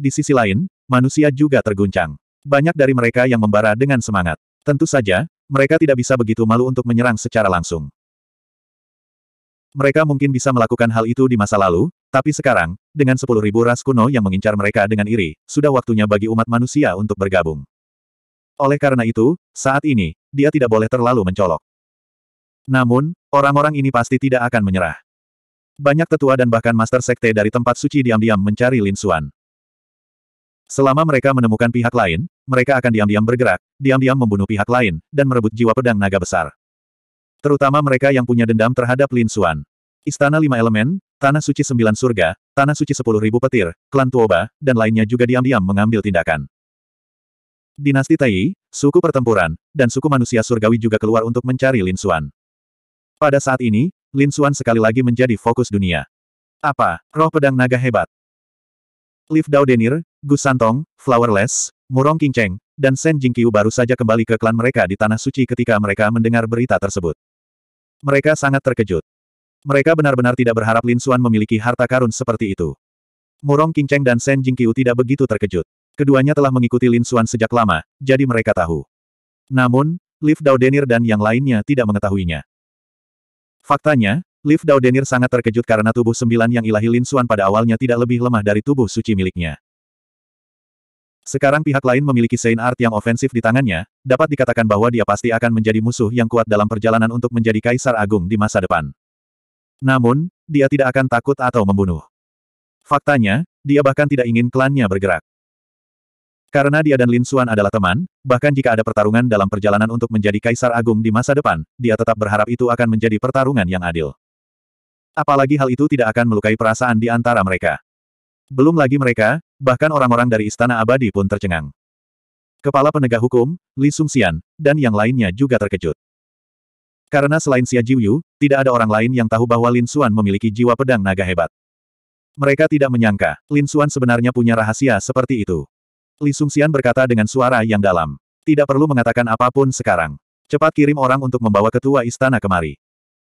Di sisi lain, manusia juga terguncang. Banyak dari mereka yang membara dengan semangat. Tentu saja, mereka tidak bisa begitu malu untuk menyerang secara langsung. Mereka mungkin bisa melakukan hal itu di masa lalu, tapi sekarang, dengan 10.000 ras kuno yang mengincar mereka dengan iri, sudah waktunya bagi umat manusia untuk bergabung. Oleh karena itu, saat ini, dia tidak boleh terlalu mencolok. Namun, orang-orang ini pasti tidak akan menyerah. Banyak tetua dan bahkan master sekte dari tempat suci diam-diam mencari Lin Suan. Selama mereka menemukan pihak lain, mereka akan diam-diam bergerak, diam-diam membunuh pihak lain, dan merebut jiwa pedang naga besar. Terutama mereka yang punya dendam terhadap Lin Xuan. Istana Lima Elemen, Tanah Suci Sembilan Surga, Tanah Suci Sepuluh Ribu Petir, Klan Tuoba, dan lainnya juga diam-diam mengambil tindakan. Dinasti Tai, suku pertempuran, dan suku manusia surgawi juga keluar untuk mencari Lin Xuan. Pada saat ini, Lin Xuan sekali lagi menjadi fokus dunia. Apa? Roh pedang naga hebat. Liv Dao Gu Santong, Flowerless, Murong Qingcheng, dan Shen Jingqiu baru saja kembali ke klan mereka di Tanah Suci ketika mereka mendengar berita tersebut. Mereka sangat terkejut. Mereka benar-benar tidak berharap Lin Xuan memiliki harta karun seperti itu. Murong Qingcheng dan Shen Jingqiu tidak begitu terkejut. Keduanya telah mengikuti Lin Xuan sejak lama, jadi mereka tahu. Namun, Liv Daudenir dan yang lainnya tidak mengetahuinya. Faktanya, Liv Daudenir sangat terkejut karena tubuh sembilan yang ilahi Lin Xuan pada awalnya tidak lebih lemah dari tubuh suci miliknya. Sekarang pihak lain memiliki Saint Art yang ofensif di tangannya, dapat dikatakan bahwa dia pasti akan menjadi musuh yang kuat dalam perjalanan untuk menjadi Kaisar Agung di masa depan. Namun, dia tidak akan takut atau membunuh. Faktanya, dia bahkan tidak ingin klannya bergerak. Karena dia dan Lin Xuan adalah teman, bahkan jika ada pertarungan dalam perjalanan untuk menjadi Kaisar Agung di masa depan, dia tetap berharap itu akan menjadi pertarungan yang adil. Apalagi hal itu tidak akan melukai perasaan di antara mereka. Belum lagi mereka, bahkan orang-orang dari Istana Abadi pun tercengang. Kepala penegak hukum, Li Sungxian, dan yang lainnya juga terkejut. Karena selain Xia Jiuyu, tidak ada orang lain yang tahu bahwa Lin Xuan memiliki jiwa pedang naga hebat. Mereka tidak menyangka, Lin Xuan sebenarnya punya rahasia seperti itu. Li Sungxian berkata dengan suara yang dalam. Tidak perlu mengatakan apapun sekarang. Cepat kirim orang untuk membawa ketua istana kemari.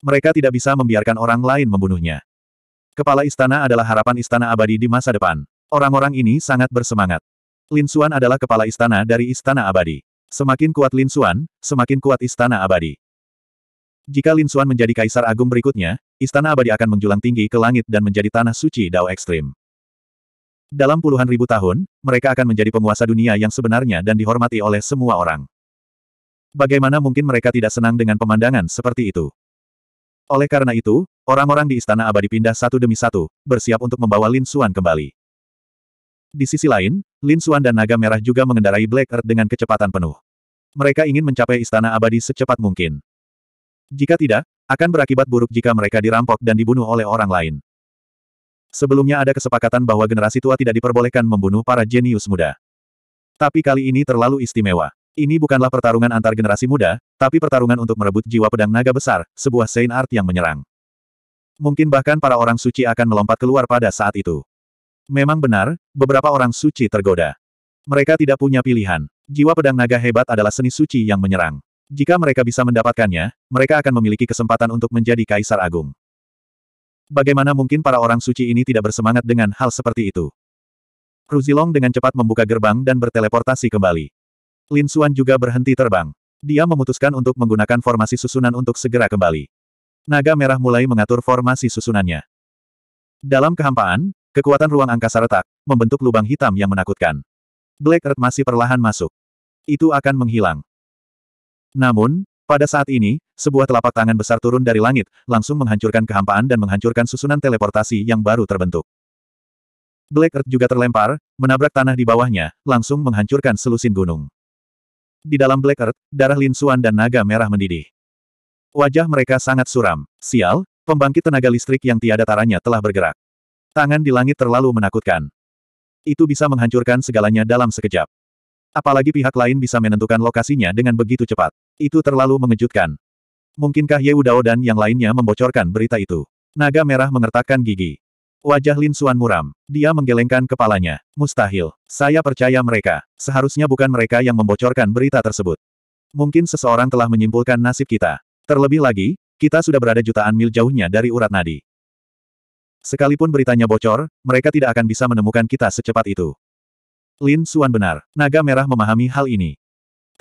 Mereka tidak bisa membiarkan orang lain membunuhnya. Kepala istana adalah harapan istana abadi di masa depan. Orang-orang ini sangat bersemangat. Lin Xuan adalah kepala istana dari istana abadi. Semakin kuat Lin Xuan, semakin kuat istana abadi. Jika Lin Xuan menjadi kaisar agung berikutnya, istana abadi akan menjulang tinggi ke langit dan menjadi tanah suci Dao Ekstrim. Dalam puluhan ribu tahun, mereka akan menjadi penguasa dunia yang sebenarnya dan dihormati oleh semua orang. Bagaimana mungkin mereka tidak senang dengan pemandangan seperti itu? Oleh karena itu, orang-orang di Istana Abadi pindah satu demi satu, bersiap untuk membawa Lin Xuan kembali. Di sisi lain, Lin Xuan dan Naga Merah juga mengendarai Black Earth dengan kecepatan penuh. Mereka ingin mencapai Istana Abadi secepat mungkin. Jika tidak, akan berakibat buruk jika mereka dirampok dan dibunuh oleh orang lain. Sebelumnya ada kesepakatan bahwa generasi tua tidak diperbolehkan membunuh para jenius muda. Tapi kali ini terlalu istimewa. Ini bukanlah pertarungan antar generasi muda, tapi pertarungan untuk merebut jiwa pedang naga besar, sebuah Saint Art yang menyerang. Mungkin bahkan para orang suci akan melompat keluar pada saat itu. Memang benar, beberapa orang suci tergoda. Mereka tidak punya pilihan. Jiwa pedang naga hebat adalah seni suci yang menyerang. Jika mereka bisa mendapatkannya, mereka akan memiliki kesempatan untuk menjadi kaisar agung. Bagaimana mungkin para orang suci ini tidak bersemangat dengan hal seperti itu? Ruzilong dengan cepat membuka gerbang dan berteleportasi kembali. Lin Xuan juga berhenti terbang. Dia memutuskan untuk menggunakan formasi susunan untuk segera kembali. Naga merah mulai mengatur formasi susunannya. Dalam kehampaan, kekuatan ruang angkasa retak, membentuk lubang hitam yang menakutkan. Black Earth masih perlahan masuk. Itu akan menghilang. Namun, pada saat ini, sebuah telapak tangan besar turun dari langit, langsung menghancurkan kehampaan dan menghancurkan susunan teleportasi yang baru terbentuk. Black Earth juga terlempar, menabrak tanah di bawahnya, langsung menghancurkan selusin gunung. Di dalam Black Earth, darah Lin Suan dan naga merah mendidih. Wajah mereka sangat suram. Sial, pembangkit tenaga listrik yang tiada taranya telah bergerak. Tangan di langit terlalu menakutkan. Itu bisa menghancurkan segalanya dalam sekejap. Apalagi pihak lain bisa menentukan lokasinya dengan begitu cepat. Itu terlalu mengejutkan. Mungkinkah Ye Udao dan yang lainnya membocorkan berita itu? Naga merah mengertakkan gigi. Wajah Lin Suan muram. Dia menggelengkan kepalanya. Mustahil. Saya percaya mereka. Seharusnya bukan mereka yang membocorkan berita tersebut. Mungkin seseorang telah menyimpulkan nasib kita. Terlebih lagi, kita sudah berada jutaan mil jauhnya dari urat nadi. Sekalipun beritanya bocor, mereka tidak akan bisa menemukan kita secepat itu. Lin Suan benar. Naga Merah memahami hal ini.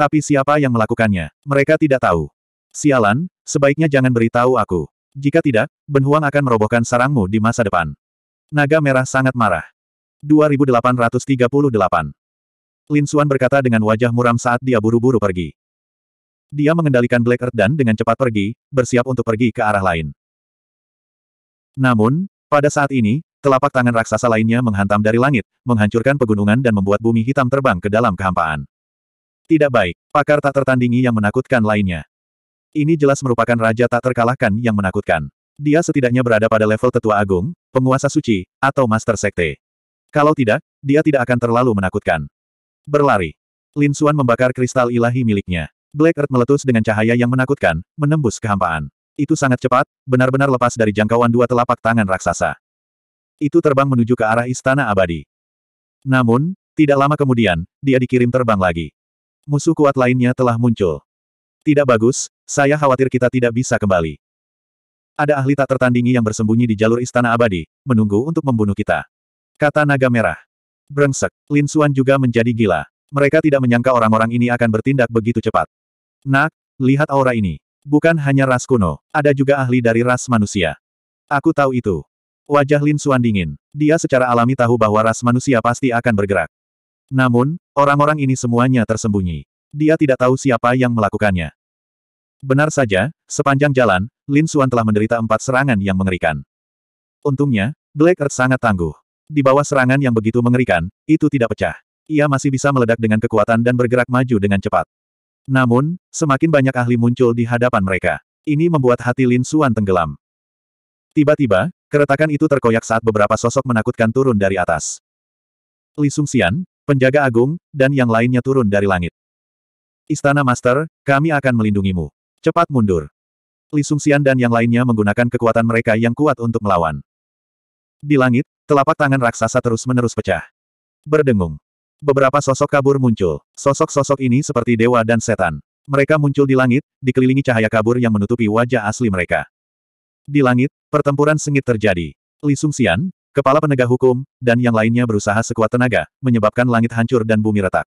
Tapi siapa yang melakukannya? Mereka tidak tahu. Sialan, sebaiknya jangan beritahu aku. Jika tidak, Ben Huang akan merobohkan sarangmu di masa depan. Naga Merah sangat marah. 2838. Lin Xuan berkata dengan wajah muram saat dia buru-buru pergi. Dia mengendalikan Black Earth dan dengan cepat pergi, bersiap untuk pergi ke arah lain. Namun, pada saat ini, telapak tangan raksasa lainnya menghantam dari langit, menghancurkan pegunungan dan membuat bumi hitam terbang ke dalam kehampaan. Tidak baik, pakar tak tertandingi yang menakutkan lainnya. Ini jelas merupakan raja tak terkalahkan yang menakutkan. Dia setidaknya berada pada level tetua agung, penguasa suci, atau master sekte. Kalau tidak, dia tidak akan terlalu menakutkan. Berlari. Lin Xuan membakar kristal ilahi miliknya. Black Earth meletus dengan cahaya yang menakutkan, menembus kehampaan. Itu sangat cepat, benar-benar lepas dari jangkauan dua telapak tangan raksasa. Itu terbang menuju ke arah istana abadi. Namun, tidak lama kemudian, dia dikirim terbang lagi. Musuh kuat lainnya telah muncul. Tidak bagus, saya khawatir kita tidak bisa kembali. Ada ahli tak tertandingi yang bersembunyi di jalur istana abadi, menunggu untuk membunuh kita. Kata naga merah. Brengsek, Lin Suan juga menjadi gila. Mereka tidak menyangka orang-orang ini akan bertindak begitu cepat. Nak, lihat aura ini. Bukan hanya ras kuno, ada juga ahli dari ras manusia. Aku tahu itu. Wajah Lin Suan dingin. Dia secara alami tahu bahwa ras manusia pasti akan bergerak. Namun, orang-orang ini semuanya tersembunyi. Dia tidak tahu siapa yang melakukannya. Benar saja, sepanjang jalan, Lin Xuan telah menderita empat serangan yang mengerikan. Untungnya, Black Earth sangat tangguh. Di bawah serangan yang begitu mengerikan, itu tidak pecah. Ia masih bisa meledak dengan kekuatan dan bergerak maju dengan cepat. Namun, semakin banyak ahli muncul di hadapan mereka. Ini membuat hati Lin Xuan tenggelam. Tiba-tiba, keretakan itu terkoyak saat beberapa sosok menakutkan turun dari atas. Li Sian, penjaga agung, dan yang lainnya turun dari langit. Istana Master, kami akan melindungimu. Cepat mundur. Li Sungxian dan yang lainnya menggunakan kekuatan mereka yang kuat untuk melawan. Di langit, telapak tangan raksasa terus-menerus pecah. Berdengung. Beberapa sosok kabur muncul. Sosok-sosok ini seperti dewa dan setan. Mereka muncul di langit, dikelilingi cahaya kabur yang menutupi wajah asli mereka. Di langit, pertempuran sengit terjadi. Li Sungxian, kepala penegak hukum, dan yang lainnya berusaha sekuat tenaga, menyebabkan langit hancur dan bumi retak.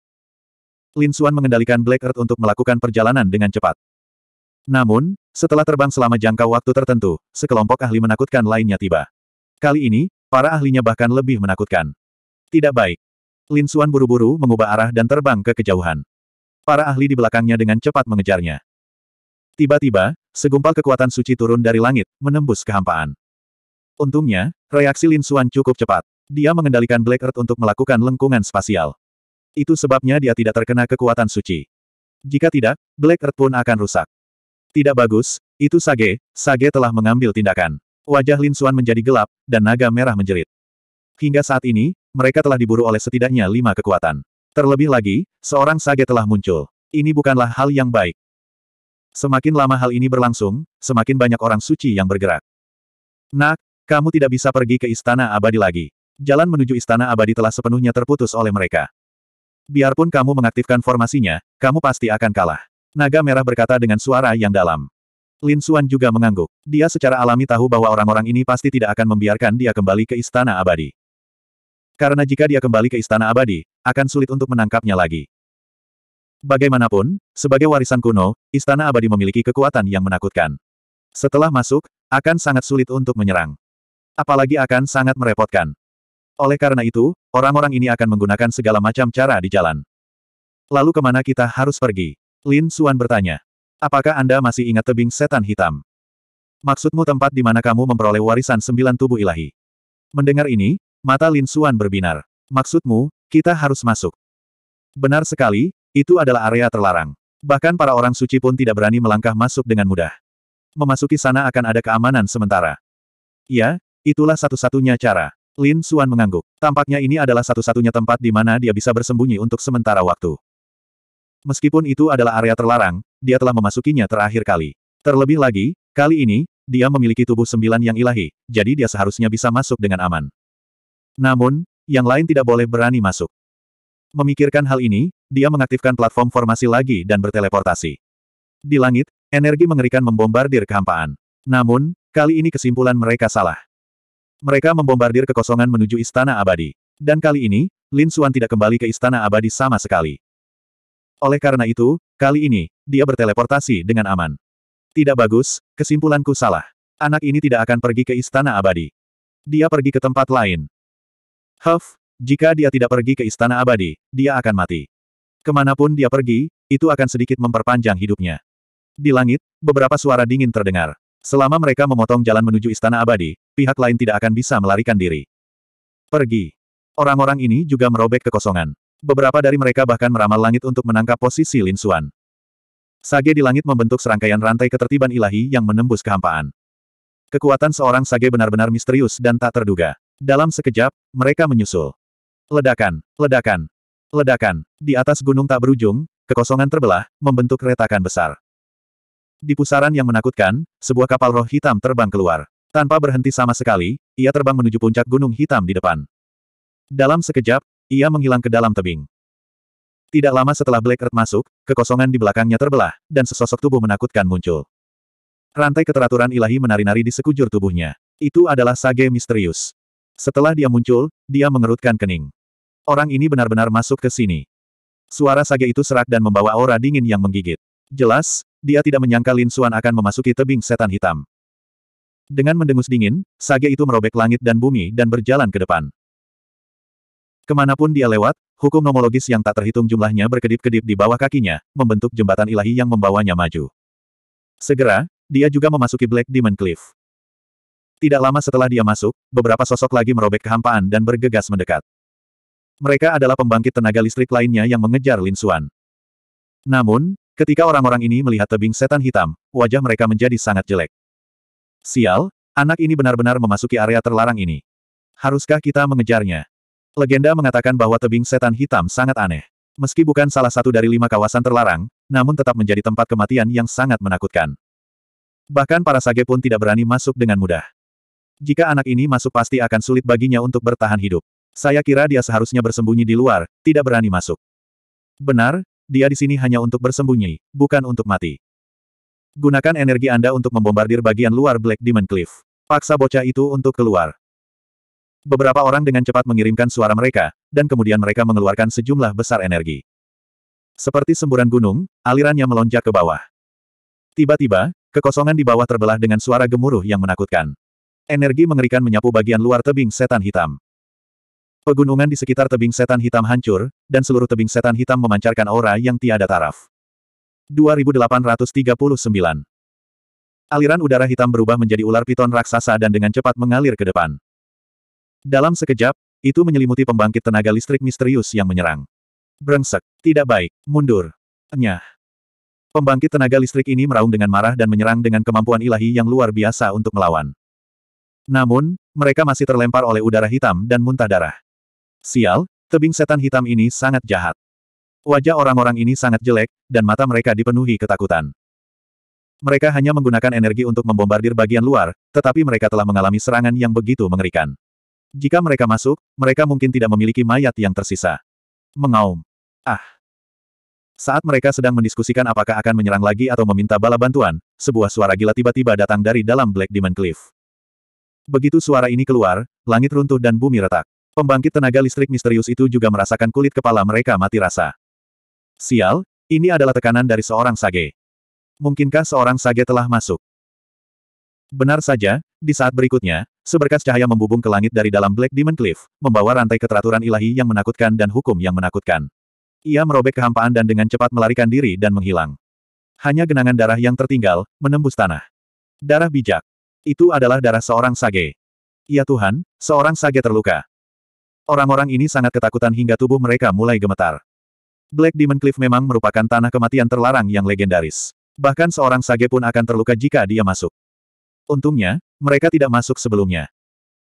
Lin Xuan mengendalikan Black Earth untuk melakukan perjalanan dengan cepat. Namun, setelah terbang selama jangka waktu tertentu, sekelompok ahli menakutkan lainnya tiba. Kali ini, para ahlinya bahkan lebih menakutkan. Tidak baik. Lin Xuan buru-buru mengubah arah dan terbang ke kejauhan. Para ahli di belakangnya dengan cepat mengejarnya. Tiba-tiba, segumpal kekuatan suci turun dari langit, menembus kehampaan. Untungnya, reaksi Lin Xuan cukup cepat. Dia mengendalikan Black Earth untuk melakukan lengkungan spasial. Itu sebabnya dia tidak terkena kekuatan suci. Jika tidak, Black Earth pun akan rusak. Tidak bagus, itu Sage, Sage telah mengambil tindakan. Wajah Lin Suan menjadi gelap, dan naga merah menjerit. Hingga saat ini, mereka telah diburu oleh setidaknya lima kekuatan. Terlebih lagi, seorang Sage telah muncul. Ini bukanlah hal yang baik. Semakin lama hal ini berlangsung, semakin banyak orang suci yang bergerak. Nak, kamu tidak bisa pergi ke Istana Abadi lagi. Jalan menuju Istana Abadi telah sepenuhnya terputus oleh mereka. Biarpun kamu mengaktifkan formasinya, kamu pasti akan kalah. Naga Merah berkata dengan suara yang dalam. Lin Xuan juga mengangguk. Dia secara alami tahu bahwa orang-orang ini pasti tidak akan membiarkan dia kembali ke Istana Abadi. Karena jika dia kembali ke Istana Abadi, akan sulit untuk menangkapnya lagi. Bagaimanapun, sebagai warisan kuno, Istana Abadi memiliki kekuatan yang menakutkan. Setelah masuk, akan sangat sulit untuk menyerang. Apalagi akan sangat merepotkan. Oleh karena itu, orang-orang ini akan menggunakan segala macam cara di jalan. Lalu kemana kita harus pergi? Lin Suan bertanya. Apakah Anda masih ingat tebing setan hitam? Maksudmu tempat di mana kamu memperoleh warisan sembilan tubuh ilahi? Mendengar ini, mata Lin Suan berbinar. Maksudmu, kita harus masuk. Benar sekali, itu adalah area terlarang. Bahkan para orang suci pun tidak berani melangkah masuk dengan mudah. Memasuki sana akan ada keamanan sementara. Ya, itulah satu-satunya cara. Lin Suan mengangguk. Tampaknya ini adalah satu-satunya tempat di mana dia bisa bersembunyi untuk sementara waktu. Meskipun itu adalah area terlarang, dia telah memasukinya terakhir kali. Terlebih lagi, kali ini, dia memiliki tubuh sembilan yang ilahi, jadi dia seharusnya bisa masuk dengan aman. Namun, yang lain tidak boleh berani masuk. Memikirkan hal ini, dia mengaktifkan platform formasi lagi dan berteleportasi. Di langit, energi mengerikan membombardir kehampaan. Namun, kali ini kesimpulan mereka salah. Mereka membombardir kekosongan menuju Istana Abadi. Dan kali ini, Lin Suan tidak kembali ke Istana Abadi sama sekali. Oleh karena itu, kali ini, dia berteleportasi dengan aman. Tidak bagus, kesimpulanku salah. Anak ini tidak akan pergi ke istana abadi. Dia pergi ke tempat lain. Huff, jika dia tidak pergi ke istana abadi, dia akan mati. Kemanapun dia pergi, itu akan sedikit memperpanjang hidupnya. Di langit, beberapa suara dingin terdengar. Selama mereka memotong jalan menuju istana abadi, pihak lain tidak akan bisa melarikan diri. Pergi. Orang-orang ini juga merobek kekosongan. Beberapa dari mereka bahkan meramal langit untuk menangkap posisi Lin Xuan. Sage di langit membentuk serangkaian rantai ketertiban ilahi yang menembus kehampaan. Kekuatan seorang sage benar-benar misterius dan tak terduga. Dalam sekejap, mereka menyusul. Ledakan, ledakan, ledakan. Di atas gunung tak berujung, kekosongan terbelah, membentuk retakan besar. Di pusaran yang menakutkan, sebuah kapal roh hitam terbang keluar. Tanpa berhenti sama sekali, ia terbang menuju puncak gunung hitam di depan. Dalam sekejap, ia menghilang ke dalam tebing. Tidak lama setelah Black Earth masuk, kekosongan di belakangnya terbelah, dan sesosok tubuh menakutkan muncul. Rantai keteraturan ilahi menari-nari di sekujur tubuhnya. Itu adalah Sage misterius. Setelah dia muncul, dia mengerutkan kening. Orang ini benar-benar masuk ke sini. Suara Sage itu serak dan membawa aura dingin yang menggigit. Jelas, dia tidak menyangka Lin Suan akan memasuki tebing setan hitam. Dengan mendengus dingin, Sage itu merobek langit dan bumi dan berjalan ke depan. Kemanapun dia lewat, hukum nomologis yang tak terhitung jumlahnya berkedip-kedip di bawah kakinya, membentuk jembatan ilahi yang membawanya maju. Segera, dia juga memasuki Black Demon Cliff. Tidak lama setelah dia masuk, beberapa sosok lagi merobek kehampaan dan bergegas mendekat. Mereka adalah pembangkit tenaga listrik lainnya yang mengejar Lin Xuan. Namun, ketika orang-orang ini melihat tebing setan hitam, wajah mereka menjadi sangat jelek. Sial, anak ini benar-benar memasuki area terlarang ini. Haruskah kita mengejarnya? Legenda mengatakan bahwa tebing setan hitam sangat aneh. Meski bukan salah satu dari lima kawasan terlarang, namun tetap menjadi tempat kematian yang sangat menakutkan. Bahkan para sage pun tidak berani masuk dengan mudah. Jika anak ini masuk pasti akan sulit baginya untuk bertahan hidup. Saya kira dia seharusnya bersembunyi di luar, tidak berani masuk. Benar, dia di sini hanya untuk bersembunyi, bukan untuk mati. Gunakan energi Anda untuk membombardir bagian luar Black Demon Cliff. Paksa bocah itu untuk keluar. Beberapa orang dengan cepat mengirimkan suara mereka, dan kemudian mereka mengeluarkan sejumlah besar energi. Seperti semburan gunung, alirannya melonjak ke bawah. Tiba-tiba, kekosongan di bawah terbelah dengan suara gemuruh yang menakutkan. Energi mengerikan menyapu bagian luar tebing setan hitam. Pegunungan di sekitar tebing setan hitam hancur, dan seluruh tebing setan hitam memancarkan aura yang tiada taraf. 2839 Aliran udara hitam berubah menjadi ular piton raksasa dan dengan cepat mengalir ke depan. Dalam sekejap, itu menyelimuti pembangkit tenaga listrik misterius yang menyerang. Brengsek, tidak baik, mundur. Nyah. Pembangkit tenaga listrik ini meraung dengan marah dan menyerang dengan kemampuan ilahi yang luar biasa untuk melawan. Namun, mereka masih terlempar oleh udara hitam dan muntah darah. Sial, tebing setan hitam ini sangat jahat. Wajah orang-orang ini sangat jelek, dan mata mereka dipenuhi ketakutan. Mereka hanya menggunakan energi untuk membombardir bagian luar, tetapi mereka telah mengalami serangan yang begitu mengerikan. Jika mereka masuk, mereka mungkin tidak memiliki mayat yang tersisa. Mengaum. Ah. Saat mereka sedang mendiskusikan apakah akan menyerang lagi atau meminta bala bantuan, sebuah suara gila tiba-tiba datang dari dalam Black Demon Cliff. Begitu suara ini keluar, langit runtuh dan bumi retak. Pembangkit tenaga listrik misterius itu juga merasakan kulit kepala mereka mati rasa. Sial, ini adalah tekanan dari seorang sage. Mungkinkah seorang sage telah masuk? Benar saja, di saat berikutnya, seberkas cahaya membubung ke langit dari dalam Black Demon Cliff, membawa rantai keteraturan ilahi yang menakutkan dan hukum yang menakutkan. Ia merobek kehampaan dan dengan cepat melarikan diri dan menghilang. Hanya genangan darah yang tertinggal, menembus tanah. Darah bijak. Itu adalah darah seorang sage. Ya Tuhan, seorang sage terluka. Orang-orang ini sangat ketakutan hingga tubuh mereka mulai gemetar. Black Demon Cliff memang merupakan tanah kematian terlarang yang legendaris. Bahkan seorang sage pun akan terluka jika dia masuk. Untungnya, mereka tidak masuk sebelumnya.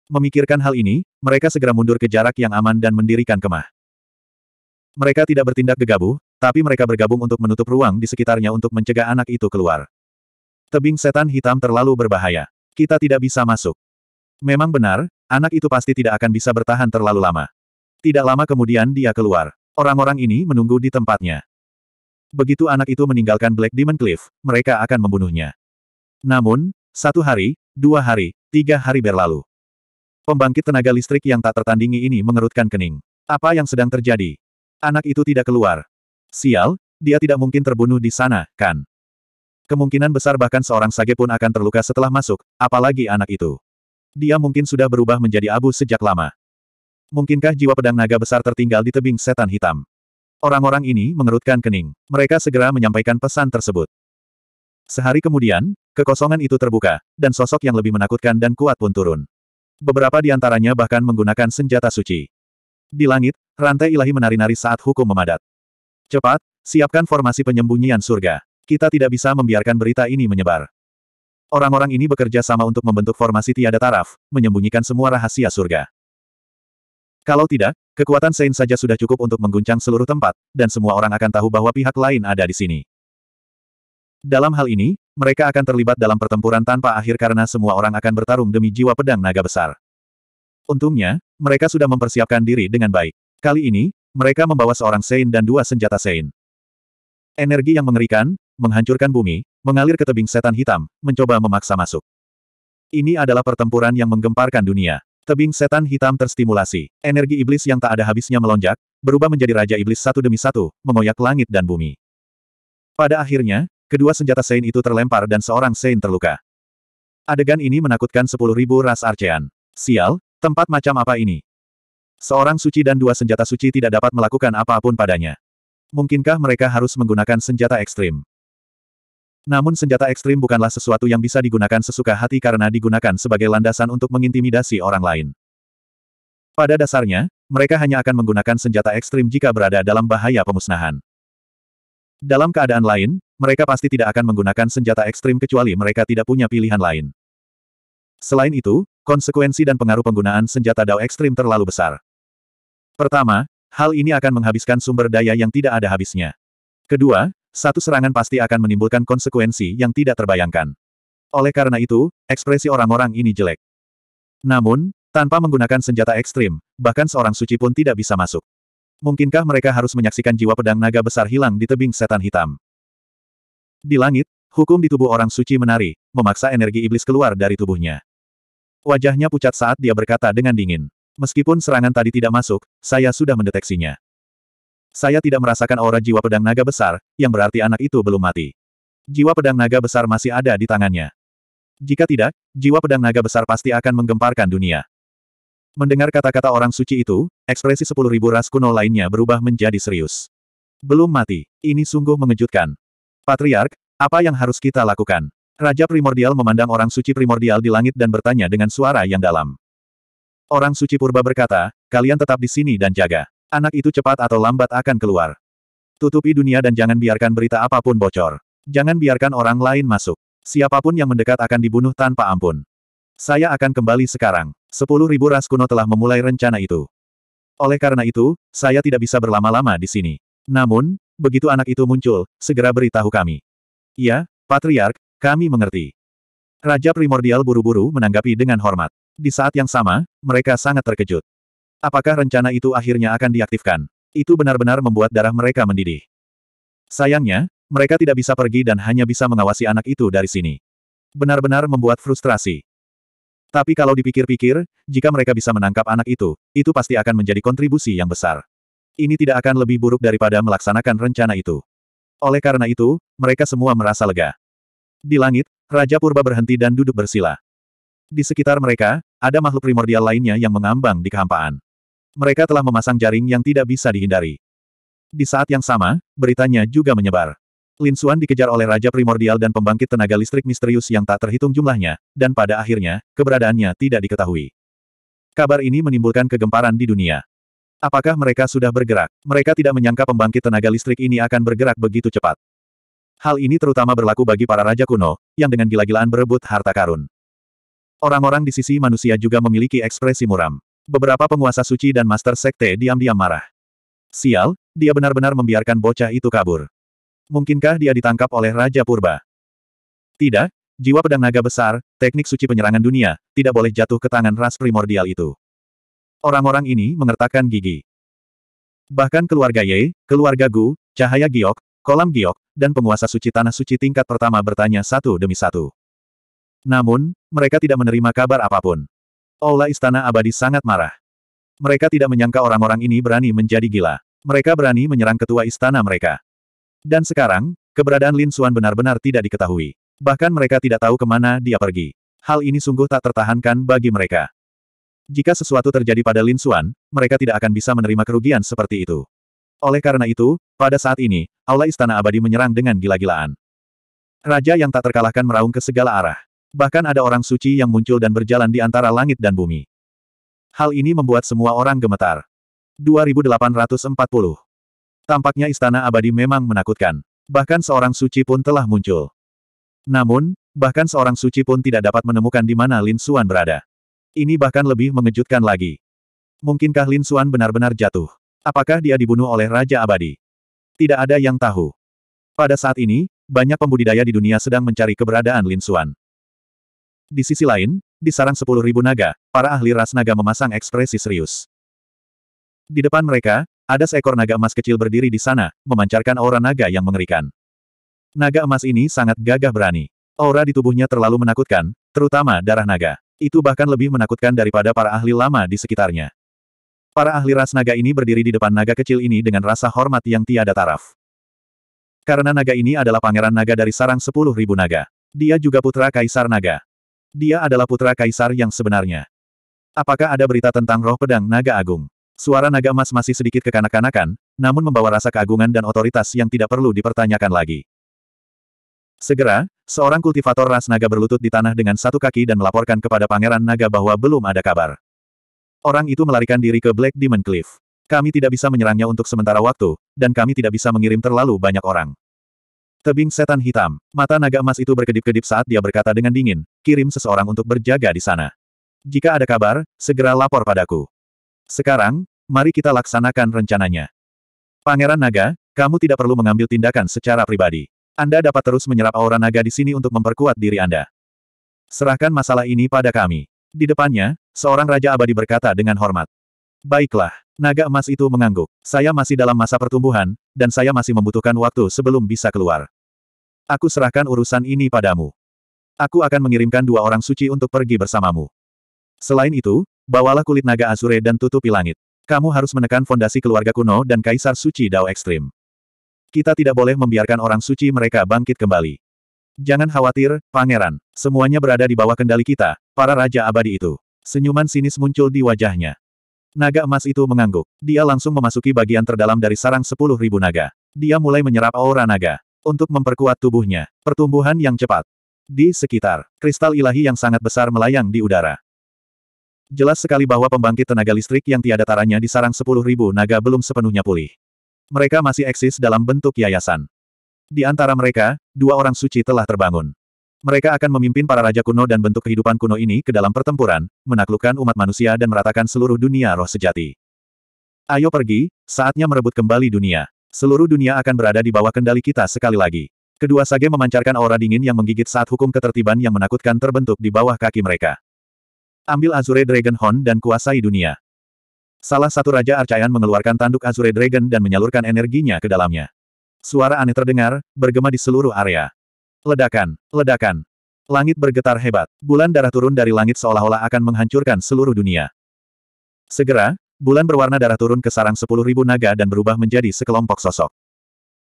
Memikirkan hal ini, mereka segera mundur ke jarak yang aman dan mendirikan kemah. Mereka tidak bertindak gegabah, tapi mereka bergabung untuk menutup ruang di sekitarnya untuk mencegah anak itu keluar. Tebing setan hitam terlalu berbahaya. Kita tidak bisa masuk. Memang benar, anak itu pasti tidak akan bisa bertahan terlalu lama. Tidak lama kemudian dia keluar. Orang-orang ini menunggu di tempatnya. Begitu anak itu meninggalkan Black Demon Cliff, mereka akan membunuhnya. Namun, satu hari, dua hari, tiga hari berlalu. Pembangkit tenaga listrik yang tak tertandingi ini mengerutkan kening. Apa yang sedang terjadi? Anak itu tidak keluar. Sial, dia tidak mungkin terbunuh di sana, kan? Kemungkinan besar bahkan seorang sage pun akan terluka setelah masuk, apalagi anak itu. Dia mungkin sudah berubah menjadi abu sejak lama. Mungkinkah jiwa pedang naga besar tertinggal di tebing setan hitam? Orang-orang ini mengerutkan kening. Mereka segera menyampaikan pesan tersebut. Sehari kemudian, kekosongan itu terbuka, dan sosok yang lebih menakutkan dan kuat pun turun. Beberapa di antaranya bahkan menggunakan senjata suci. Di langit, rantai ilahi menari-nari saat hukum memadat. Cepat, siapkan formasi penyembunyian surga. Kita tidak bisa membiarkan berita ini menyebar. Orang-orang ini bekerja sama untuk membentuk formasi tiada taraf, menyembunyikan semua rahasia surga. Kalau tidak, kekuatan Sein saja sudah cukup untuk mengguncang seluruh tempat, dan semua orang akan tahu bahwa pihak lain ada di sini. Dalam hal ini, mereka akan terlibat dalam pertempuran tanpa akhir karena semua orang akan bertarung demi jiwa pedang naga besar. Untungnya, mereka sudah mempersiapkan diri dengan baik. Kali ini, mereka membawa seorang Sein dan dua senjata Sein. Energi yang mengerikan, menghancurkan bumi, mengalir ke tebing setan hitam, mencoba memaksa masuk. Ini adalah pertempuran yang menggemparkan dunia. Tebing setan hitam terstimulasi. Energi iblis yang tak ada habisnya melonjak, berubah menjadi raja iblis satu demi satu, mengoyak langit dan bumi. Pada akhirnya, Kedua senjata Sein itu terlempar dan seorang Sein terluka. Adegan ini menakutkan sepuluh ribu ras Archean. Sial, tempat macam apa ini? Seorang suci dan dua senjata suci tidak dapat melakukan apapun padanya. Mungkinkah mereka harus menggunakan senjata ekstrim? Namun senjata ekstrim bukanlah sesuatu yang bisa digunakan sesuka hati karena digunakan sebagai landasan untuk mengintimidasi orang lain. Pada dasarnya, mereka hanya akan menggunakan senjata ekstrim jika berada dalam bahaya pemusnahan. Dalam keadaan lain, mereka pasti tidak akan menggunakan senjata ekstrim kecuali mereka tidak punya pilihan lain. Selain itu, konsekuensi dan pengaruh penggunaan senjata Dao ekstrim terlalu besar. Pertama, hal ini akan menghabiskan sumber daya yang tidak ada habisnya. Kedua, satu serangan pasti akan menimbulkan konsekuensi yang tidak terbayangkan. Oleh karena itu, ekspresi orang-orang ini jelek. Namun, tanpa menggunakan senjata ekstrim, bahkan seorang suci pun tidak bisa masuk. Mungkinkah mereka harus menyaksikan jiwa pedang naga besar hilang di tebing setan hitam? Di langit, hukum di tubuh orang suci menari, memaksa energi iblis keluar dari tubuhnya. Wajahnya pucat saat dia berkata dengan dingin. Meskipun serangan tadi tidak masuk, saya sudah mendeteksinya. Saya tidak merasakan aura jiwa pedang naga besar, yang berarti anak itu belum mati. Jiwa pedang naga besar masih ada di tangannya. Jika tidak, jiwa pedang naga besar pasti akan menggemparkan dunia. Mendengar kata-kata orang suci itu, ekspresi sepuluh ribu ras kuno lainnya berubah menjadi serius. Belum mati, ini sungguh mengejutkan. Patriark, apa yang harus kita lakukan? Raja primordial memandang orang suci primordial di langit dan bertanya dengan suara yang dalam. Orang suci purba berkata, kalian tetap di sini dan jaga. Anak itu cepat atau lambat akan keluar. Tutupi dunia dan jangan biarkan berita apapun bocor. Jangan biarkan orang lain masuk. Siapapun yang mendekat akan dibunuh tanpa ampun. Saya akan kembali sekarang. Sepuluh ribu ras kuno telah memulai rencana itu. Oleh karena itu, saya tidak bisa berlama-lama di sini. Namun, begitu anak itu muncul, segera beritahu kami. Ya, Patriark, kami mengerti. Raja Primordial buru-buru menanggapi dengan hormat. Di saat yang sama, mereka sangat terkejut. Apakah rencana itu akhirnya akan diaktifkan? Itu benar-benar membuat darah mereka mendidih. Sayangnya, mereka tidak bisa pergi dan hanya bisa mengawasi anak itu dari sini. Benar-benar membuat frustrasi. Tapi kalau dipikir-pikir, jika mereka bisa menangkap anak itu, itu pasti akan menjadi kontribusi yang besar ini tidak akan lebih buruk daripada melaksanakan rencana itu. Oleh karena itu, mereka semua merasa lega. Di langit, Raja Purba berhenti dan duduk bersila. Di sekitar mereka, ada makhluk primordial lainnya yang mengambang di kehampaan. Mereka telah memasang jaring yang tidak bisa dihindari. Di saat yang sama, beritanya juga menyebar. Lin Xuan dikejar oleh Raja Primordial dan pembangkit tenaga listrik misterius yang tak terhitung jumlahnya, dan pada akhirnya, keberadaannya tidak diketahui. Kabar ini menimbulkan kegemparan di dunia. Apakah mereka sudah bergerak? Mereka tidak menyangka pembangkit tenaga listrik ini akan bergerak begitu cepat. Hal ini terutama berlaku bagi para raja kuno, yang dengan gila-gilaan berebut harta karun. Orang-orang di sisi manusia juga memiliki ekspresi muram. Beberapa penguasa suci dan master sekte diam-diam marah. Sial, dia benar-benar membiarkan bocah itu kabur. Mungkinkah dia ditangkap oleh Raja Purba? Tidak, jiwa pedang naga besar, teknik suci penyerangan dunia, tidak boleh jatuh ke tangan ras primordial itu. Orang-orang ini mengertakkan gigi. Bahkan keluarga Ye, keluarga Gu, cahaya giok, kolam giok, dan penguasa suci tanah suci tingkat pertama bertanya satu demi satu. Namun, mereka tidak menerima kabar apapun. Aula Istana Abadi sangat marah. Mereka tidak menyangka orang-orang ini berani menjadi gila. Mereka berani menyerang ketua istana mereka. Dan sekarang, keberadaan Lin Suan benar-benar tidak diketahui. Bahkan mereka tidak tahu kemana dia pergi. Hal ini sungguh tak tertahankan bagi mereka. Jika sesuatu terjadi pada Lin Xuan, mereka tidak akan bisa menerima kerugian seperti itu. Oleh karena itu, pada saat ini, Aula Istana Abadi menyerang dengan gila-gilaan. Raja yang tak terkalahkan meraung ke segala arah. Bahkan ada orang suci yang muncul dan berjalan di antara langit dan bumi. Hal ini membuat semua orang gemetar. 2840 Tampaknya Istana Abadi memang menakutkan. Bahkan seorang suci pun telah muncul. Namun, bahkan seorang suci pun tidak dapat menemukan di mana Lin Xuan berada. Ini bahkan lebih mengejutkan lagi. Mungkinkah Lin Xuan benar-benar jatuh? Apakah dia dibunuh oleh Raja Abadi? Tidak ada yang tahu. Pada saat ini, banyak pembudidaya di dunia sedang mencari keberadaan Lin Xuan. Di sisi lain, di sarang 10.000 naga, para ahli ras naga memasang ekspresi serius. Di depan mereka, ada seekor naga emas kecil berdiri di sana, memancarkan aura naga yang mengerikan. Naga emas ini sangat gagah berani. Aura di tubuhnya terlalu menakutkan, terutama darah naga. Itu bahkan lebih menakutkan daripada para ahli lama di sekitarnya. Para ahli ras naga ini berdiri di depan naga kecil ini dengan rasa hormat yang tiada taraf. Karena naga ini adalah pangeran naga dari sarang sepuluh ribu naga. Dia juga putra kaisar naga. Dia adalah putra kaisar yang sebenarnya. Apakah ada berita tentang roh pedang naga agung? Suara naga emas masih sedikit kekanak-kanakan, namun membawa rasa keagungan dan otoritas yang tidak perlu dipertanyakan lagi. Segera, seorang kultivator ras naga berlutut di tanah dengan satu kaki dan melaporkan kepada pangeran naga bahwa belum ada kabar. Orang itu melarikan diri ke Black Demon Cliff. Kami tidak bisa menyerangnya untuk sementara waktu, dan kami tidak bisa mengirim terlalu banyak orang. Tebing setan hitam, mata naga emas itu berkedip-kedip saat dia berkata dengan dingin, kirim seseorang untuk berjaga di sana. Jika ada kabar, segera lapor padaku. Sekarang, mari kita laksanakan rencananya. Pangeran Naga, kamu tidak perlu mengambil tindakan secara pribadi. Anda dapat terus menyerap aura naga di sini untuk memperkuat diri Anda. Serahkan masalah ini pada kami. Di depannya, seorang raja abadi berkata dengan hormat. Baiklah, naga emas itu mengangguk. Saya masih dalam masa pertumbuhan, dan saya masih membutuhkan waktu sebelum bisa keluar. Aku serahkan urusan ini padamu. Aku akan mengirimkan dua orang suci untuk pergi bersamamu. Selain itu, bawalah kulit naga azure dan tutupi langit. Kamu harus menekan fondasi keluarga kuno dan kaisar suci Dao Ekstrim. Kita tidak boleh membiarkan orang suci mereka bangkit kembali. Jangan khawatir, pangeran. Semuanya berada di bawah kendali kita, para raja abadi itu. Senyuman sinis muncul di wajahnya. Naga emas itu mengangguk. Dia langsung memasuki bagian terdalam dari sarang sepuluh ribu naga. Dia mulai menyerap aura naga. Untuk memperkuat tubuhnya. Pertumbuhan yang cepat. Di sekitar, kristal ilahi yang sangat besar melayang di udara. Jelas sekali bahwa pembangkit tenaga listrik yang tiada taranya di sarang sepuluh ribu naga belum sepenuhnya pulih. Mereka masih eksis dalam bentuk yayasan. Di antara mereka, dua orang suci telah terbangun. Mereka akan memimpin para raja kuno dan bentuk kehidupan kuno ini ke dalam pertempuran, menaklukkan umat manusia dan meratakan seluruh dunia roh sejati. Ayo pergi, saatnya merebut kembali dunia. Seluruh dunia akan berada di bawah kendali kita sekali lagi. Kedua sage memancarkan aura dingin yang menggigit saat hukum ketertiban yang menakutkan terbentuk di bawah kaki mereka. Ambil Azure Dragon Horn dan kuasai dunia. Salah satu Raja Arcayan mengeluarkan tanduk Azure Dragon dan menyalurkan energinya ke dalamnya. Suara aneh terdengar, bergema di seluruh area. Ledakan, ledakan. Langit bergetar hebat. Bulan darah turun dari langit seolah-olah akan menghancurkan seluruh dunia. Segera, bulan berwarna darah turun ke sarang sepuluh ribu naga dan berubah menjadi sekelompok sosok.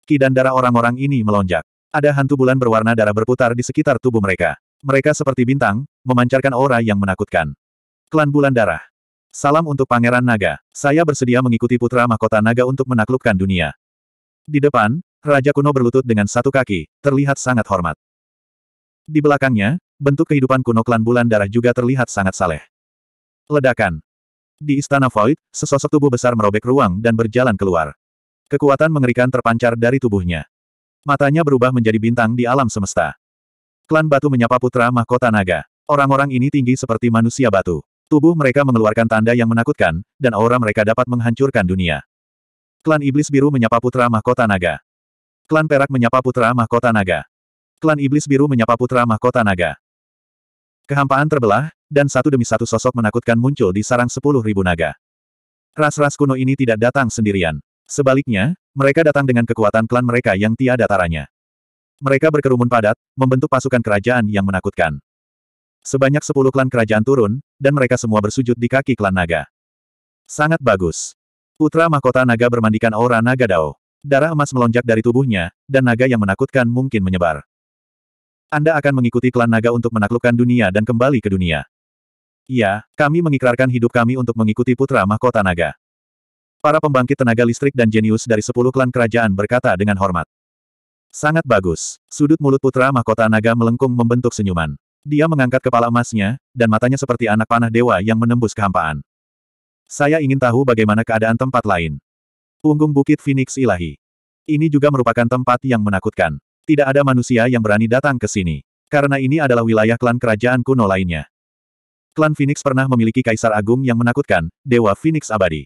Ki dan darah orang-orang ini melonjak. Ada hantu bulan berwarna darah berputar di sekitar tubuh mereka. Mereka seperti bintang, memancarkan aura yang menakutkan. Klan bulan darah. Salam untuk Pangeran Naga. Saya bersedia mengikuti putra mahkota naga untuk menaklukkan dunia. Di depan, Raja kuno berlutut dengan satu kaki, terlihat sangat hormat. Di belakangnya, bentuk kehidupan kuno klan bulan darah juga terlihat sangat saleh. Ledakan. Di Istana Void, sesosok tubuh besar merobek ruang dan berjalan keluar. Kekuatan mengerikan terpancar dari tubuhnya. Matanya berubah menjadi bintang di alam semesta. Klan Batu menyapa putra mahkota naga. Orang-orang ini tinggi seperti manusia batu. Tubuh mereka mengeluarkan tanda yang menakutkan, dan aura mereka dapat menghancurkan dunia. Klan Iblis Biru menyapa Putra Mahkota Naga. Klan Perak menyapa Putra Mahkota Naga. Klan Iblis Biru menyapa Putra Mahkota Naga. Kehampaan terbelah, dan satu demi satu sosok menakutkan muncul di sarang sepuluh ribu naga. Ras-ras kuno ini tidak datang sendirian. Sebaliknya, mereka datang dengan kekuatan klan mereka yang tiada taranya. Mereka berkerumun padat, membentuk pasukan kerajaan yang menakutkan. Sebanyak sepuluh klan kerajaan turun, dan mereka semua bersujud di kaki klan naga. Sangat bagus. Putra mahkota naga bermandikan aura naga dao. Darah emas melonjak dari tubuhnya, dan naga yang menakutkan mungkin menyebar. Anda akan mengikuti klan naga untuk menaklukkan dunia dan kembali ke dunia. Iya, kami mengikrarkan hidup kami untuk mengikuti putra mahkota naga. Para pembangkit tenaga listrik dan jenius dari sepuluh klan kerajaan berkata dengan hormat. Sangat bagus. Sudut mulut putra mahkota naga melengkung membentuk senyuman. Dia mengangkat kepala emasnya, dan matanya seperti anak panah dewa yang menembus kehampaan. Saya ingin tahu bagaimana keadaan tempat lain. Punggung Bukit Phoenix Ilahi. Ini juga merupakan tempat yang menakutkan. Tidak ada manusia yang berani datang ke sini. Karena ini adalah wilayah klan kerajaan kuno lainnya. Klan Phoenix pernah memiliki kaisar agung yang menakutkan, Dewa Phoenix Abadi.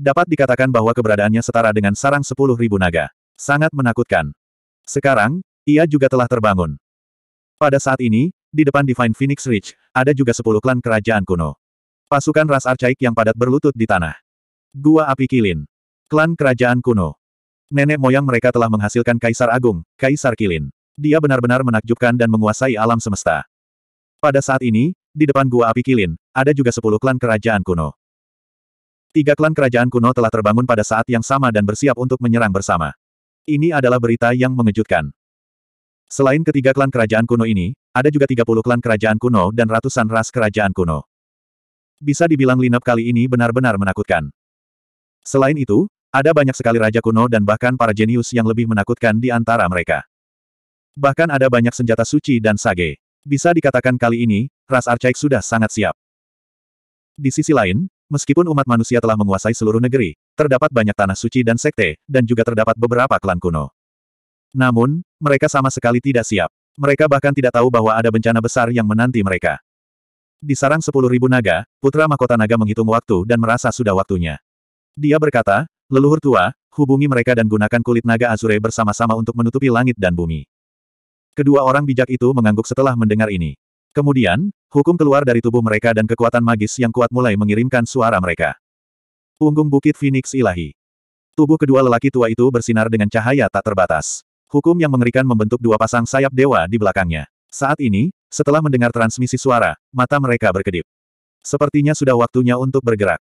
Dapat dikatakan bahwa keberadaannya setara dengan sarang sepuluh ribu naga. Sangat menakutkan. Sekarang, ia juga telah terbangun. Pada saat ini, di depan Divine Phoenix Ridge, ada juga sepuluh klan kerajaan kuno. Pasukan ras arcaik yang padat berlutut di tanah. Gua Api Kilin. Klan Kerajaan Kuno. Nenek moyang mereka telah menghasilkan Kaisar Agung, Kaisar Kilin. Dia benar-benar menakjubkan dan menguasai alam semesta. Pada saat ini, di depan Gua Api Kilin, ada juga sepuluh klan kerajaan kuno. Tiga klan kerajaan kuno telah terbangun pada saat yang sama dan bersiap untuk menyerang bersama. Ini adalah berita yang mengejutkan. Selain ketiga klan kerajaan kuno ini, ada juga 30 klan kerajaan kuno dan ratusan ras kerajaan kuno. Bisa dibilang lineup kali ini benar-benar menakutkan. Selain itu, ada banyak sekali raja kuno dan bahkan para jenius yang lebih menakutkan di antara mereka. Bahkan ada banyak senjata suci dan sage. Bisa dikatakan kali ini, ras Archaik sudah sangat siap. Di sisi lain, meskipun umat manusia telah menguasai seluruh negeri, terdapat banyak tanah suci dan sekte, dan juga terdapat beberapa klan kuno. Namun, mereka sama sekali tidak siap. Mereka bahkan tidak tahu bahwa ada bencana besar yang menanti mereka. Di sarang ribu naga, Putra Mahkota Naga menghitung waktu dan merasa sudah waktunya. Dia berkata, leluhur tua, hubungi mereka dan gunakan kulit naga Azure bersama-sama untuk menutupi langit dan bumi. Kedua orang bijak itu mengangguk setelah mendengar ini. Kemudian, hukum keluar dari tubuh mereka dan kekuatan magis yang kuat mulai mengirimkan suara mereka. Punggung Bukit Phoenix Ilahi. Tubuh kedua lelaki tua itu bersinar dengan cahaya tak terbatas. Hukum yang mengerikan membentuk dua pasang sayap dewa di belakangnya. Saat ini, setelah mendengar transmisi suara, mata mereka berkedip. Sepertinya sudah waktunya untuk bergerak.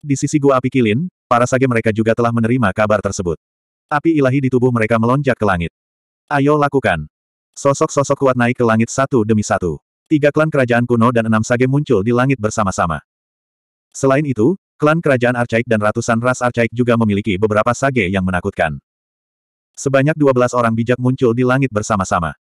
Di sisi gua api kilin, para sage mereka juga telah menerima kabar tersebut. Api ilahi di tubuh mereka melonjak ke langit. Ayo lakukan. Sosok-sosok kuat naik ke langit satu demi satu. Tiga klan kerajaan kuno dan enam sage muncul di langit bersama-sama. Selain itu, klan kerajaan Arcaik dan ratusan ras Arcaik juga memiliki beberapa sage yang menakutkan. Sebanyak 12 orang bijak muncul di langit bersama-sama.